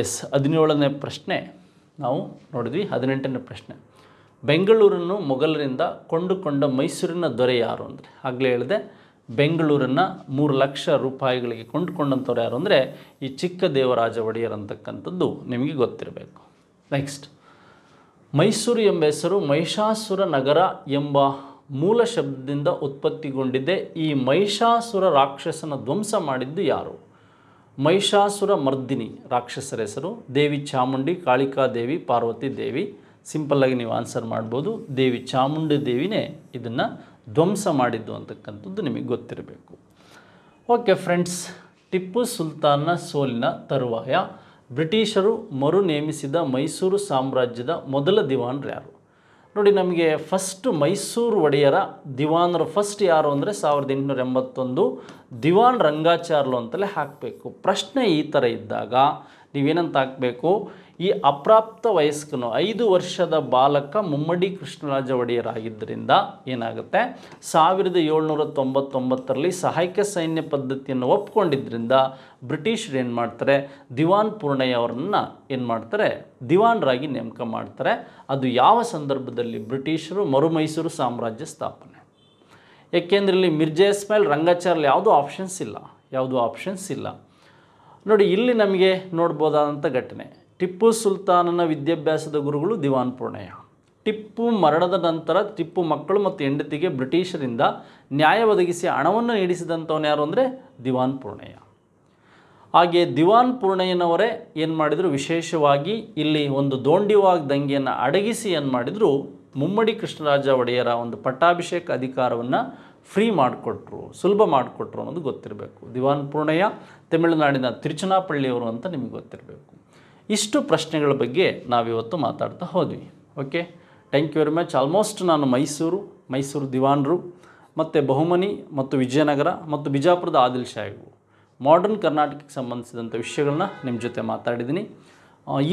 ಎಸ್ ಹದಿನೇಳನೇ ಪ್ರಶ್ನೆ ನಾವು ನೋಡಿದ್ವಿ ಹದಿನೆಂಟನೇ ಪ್ರಶ್ನೆ ಬೆಂಗಳೂರನ್ನು ಮೊಘಲರಿಂದ ಕೊಂಡುಕೊಂಡ ಮೈಸೂರಿನ ದೊರೆ ಯಾರು ಅಂದರೆ ಆಗಲೇ ಹೇಳಿದೆ ಬೆಂಗಳೂರನ್ನು ಮೂರು ಲಕ್ಷ ರೂಪಾಯಿಗಳಿಗೆ ಕೊಂಡುಕೊಂಡಂಥವ್ರು ಯಾರು ಅಂದರೆ ಈ ಚಿಕ್ಕ ದೇವರಾಜ ಒಡೆಯರ್ ಅಂತಕ್ಕಂಥದ್ದು ನಿಮಗೆ ಗೊತ್ತಿರಬೇಕು ನೆಕ್ಸ್ಟ್ ಮೈಸೂರು ಎಂಬ ಹೆಸರು ಮಹಿಷಾಸುರ ನಗರ ಎಂಬ ಮೂಲ ಶಬ್ದದಿಂದ ಉತ್ಪತ್ತಿಗೊಂಡಿದೆ ಈ ಮಹಿಷಾಸುರ ರಾಕ್ಷಸನ ಧ್ವಂಸ ಮಾಡಿದ್ದು ಯಾರು ಮಹಿಷಾಸುರ ಮರ್ದಿನಿ ರಾಕ್ಷಸರ ಹೆಸರು ದೇವಿ ಚಾಮುಂಡಿ ಕಾಳಿಕಾ ದೇವಿ ಪಾರ್ವತಿ ದೇವಿ ಸಿಂಪಲ್ಲಾಗಿ ನೀವು ಆನ್ಸರ್ ಮಾಡ್ಬೋದು ದೇವಿ ಚಾಮುಂಡಿ ದೇವಿನೇ ಇದನ್ನು ಧ್ವಂಸ ಮಾಡಿದ್ದು ಅಂತಕ್ಕಂಥದ್ದು ನಿಮಗೆ ಗೊತ್ತಿರಬೇಕು ಓಕೆ ಫ್ರೆಂಡ್ಸ್ ಟಿಪ್ಪು ಸುಲ್ತಾನ್ನ ಸೋಲಿನ ತರುವಾಯ ಬ್ರಿಟಿಷರು ಮರು ನೇಮಿಸಿದ ಮೈಸೂರು ಸಾಮ್ರಾಜ್ಯದ ಮೊದಲ ದಿವಾನ್ರು ಯಾರು ನೋಡಿ ನಮಗೆ ಫಸ್ಟ್ ಮೈಸೂರು ಒಡೆಯರ ದಿವಾನರು ಫಸ್ಟ್ ಯಾರು ಅಂದರೆ ಸಾವಿರದ ಎಂಟುನೂರ ಎಂಬತ್ತೊಂದು ದಿವಾನ್ ರಂಗಾಚಾರ್ಲು ಅಂತಲೇ ಹಾಕಬೇಕು ಪ್ರಶ್ನೆ ಈ ಥರ ಇದ್ದಾಗ ನೀವೇನಂತ ಹಾಕಬೇಕು ಈ ಅಪ್ರಾಪ್ತ ವಯಸ್ಕನು ಐದು ವರ್ಷದ ಬಾಲಕ ಮುಮ್ಮಡಿ ಕೃಷ್ಣರಾಜ ಒಡೆಯರಾಗಿದ್ದರಿಂದ ಏನಾಗುತ್ತೆ ಸಾವಿರದ ಏಳ್ನೂರ ತೊಂಬತ್ತೊಂಬತ್ತರಲ್ಲಿ ಸಹಾಯಕ ಸೈನ್ಯ ಪದ್ಧತಿಯನ್ನು ಒಪ್ಕೊಂಡಿದ್ದರಿಂದ ಬ್ರಿಟಿಷರು ಏನು ಮಾಡ್ತಾರೆ ದಿವಾನ್ ಪೂರ್ಣಯ್ಯ ಅವರನ್ನು ಏನು ಮಾಡ್ತಾರೆ ದಿವಾನ್ರಾಗಿ ನೇಮಕ ಮಾಡ್ತಾರೆ ಅದು ಯಾವ ಸಂದರ್ಭದಲ್ಲಿ ಬ್ರಿಟಿಷರು ಮರುಮೈಸೂರು ಸಾಮ್ರಾಜ್ಯ ಸ್ಥಾಪನೆ ಏಕೆಂದರೆ ಇಲ್ಲಿ ಮಿರ್ಜಾ ಎಸ್ಮೈಲ್ ರಂಗಾಚಾರಲ್ಲಿ ಯಾವುದೂ ಆಪ್ಷನ್ಸ್ ಇಲ್ಲ ಯಾವುದೂ ಆಪ್ಷನ್ಸ್ ಇಲ್ಲ ನೋಡಿ ಇಲ್ಲಿ ನಮಗೆ ನೋಡ್ಬೋದಾದಂಥ ಘಟನೆ ಟಿಪ್ಪು ಸುಲ್ತಾನನ ವಿದ್ಯಾಭ್ಯಾಸದ ಗುರುಗಳು ದಿವಾನ್ ಪೂರ್ಣಯ್ಯ ಟಿಪ್ಪು ಮರಣದ ನಂತರ ಟಿಪ್ಪು ಮಕ್ಕಳು ಮತ್ತು ಹೆಂಡತಿಗೆ ಬ್ರಿಟಿಷರಿಂದ ನ್ಯಾಯ ಒದಗಿಸಿ ಹಣವನ್ನು ನೀಡಿಸಿದಂಥವನು ಯಾರು ಅಂದರೆ ದಿವಾನ್ ಪೂರ್ಣಯ್ಯ ಹಾಗೆ ದಿವಾನ್ ಪೂರ್ಣಯ್ಯನವರೇ ಏನು ಮಾಡಿದರು ವಿಶೇಷವಾಗಿ ಇಲ್ಲಿ ಒಂದು ದೋಂಡಿವಾಗ್ ದಂಗೆಯನ್ನು ಅಡಗಿಸಿ ಏನು ಮಾಡಿದರು ಮುಮ್ಮಡಿ ಕೃಷ್ಣರಾಜ ಒಡೆಯರ ಒಂದು ಪಟ್ಟಾಭಿಷೇಕ ಅಧಿಕಾರವನ್ನು ಫ್ರೀ ಮಾಡಿಕೊಟ್ರು ಸುಲಭ ಮಾಡಿಕೊಟ್ರು ಅನ್ನೋದು ಗೊತ್ತಿರಬೇಕು ದಿವಾನ್ ಪೂರ್ಣಯ್ಯ ತಮಿಳುನಾಡಿನ ತಿರುಚನಾಪಳ್ಳಿಯವರು ಅಂತ ನಿಮಗೆ ಗೊತ್ತಿರಬೇಕು ಇಷ್ಟು ಪ್ರಶ್ನೆಗಳ ಬಗ್ಗೆ ನಾವಿವತ್ತು ಮಾತಾಡ್ತಾ ಹೋದ್ವಿ okay thank you very much almost ನಾನು ಮೈಸೂರು ಮೈಸೂರು ದಿವಾನ್ರು ಮತ್ತು ಬಹುಮನಿ ಮತ್ತು ವಿಜಯನಗರ ಮತ್ತು ಬಿಜಾಪುರದ ಆದಿಲ್ ಶಾಹಿಗಳು ಮಾಡರ್ನ್ ಕರ್ನಾಟಕಕ್ಕೆ ಸಂಬಂಧಿಸಿದಂಥ ವಿಷಯಗಳನ್ನ ನಿಮ್ಮ ಜೊತೆ ಮಾತಾಡಿದ್ದೀನಿ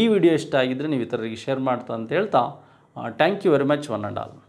ಈ ವಿಡಿಯೋ ಇಷ್ಟ ಆಗಿದ್ದರೆ ನೀವು ಇತರರಿಗೆ ಶೇರ್ ಮಾಡ್ತಾ ಅಂತ ಹೇಳ್ತಾ thank you very much one and all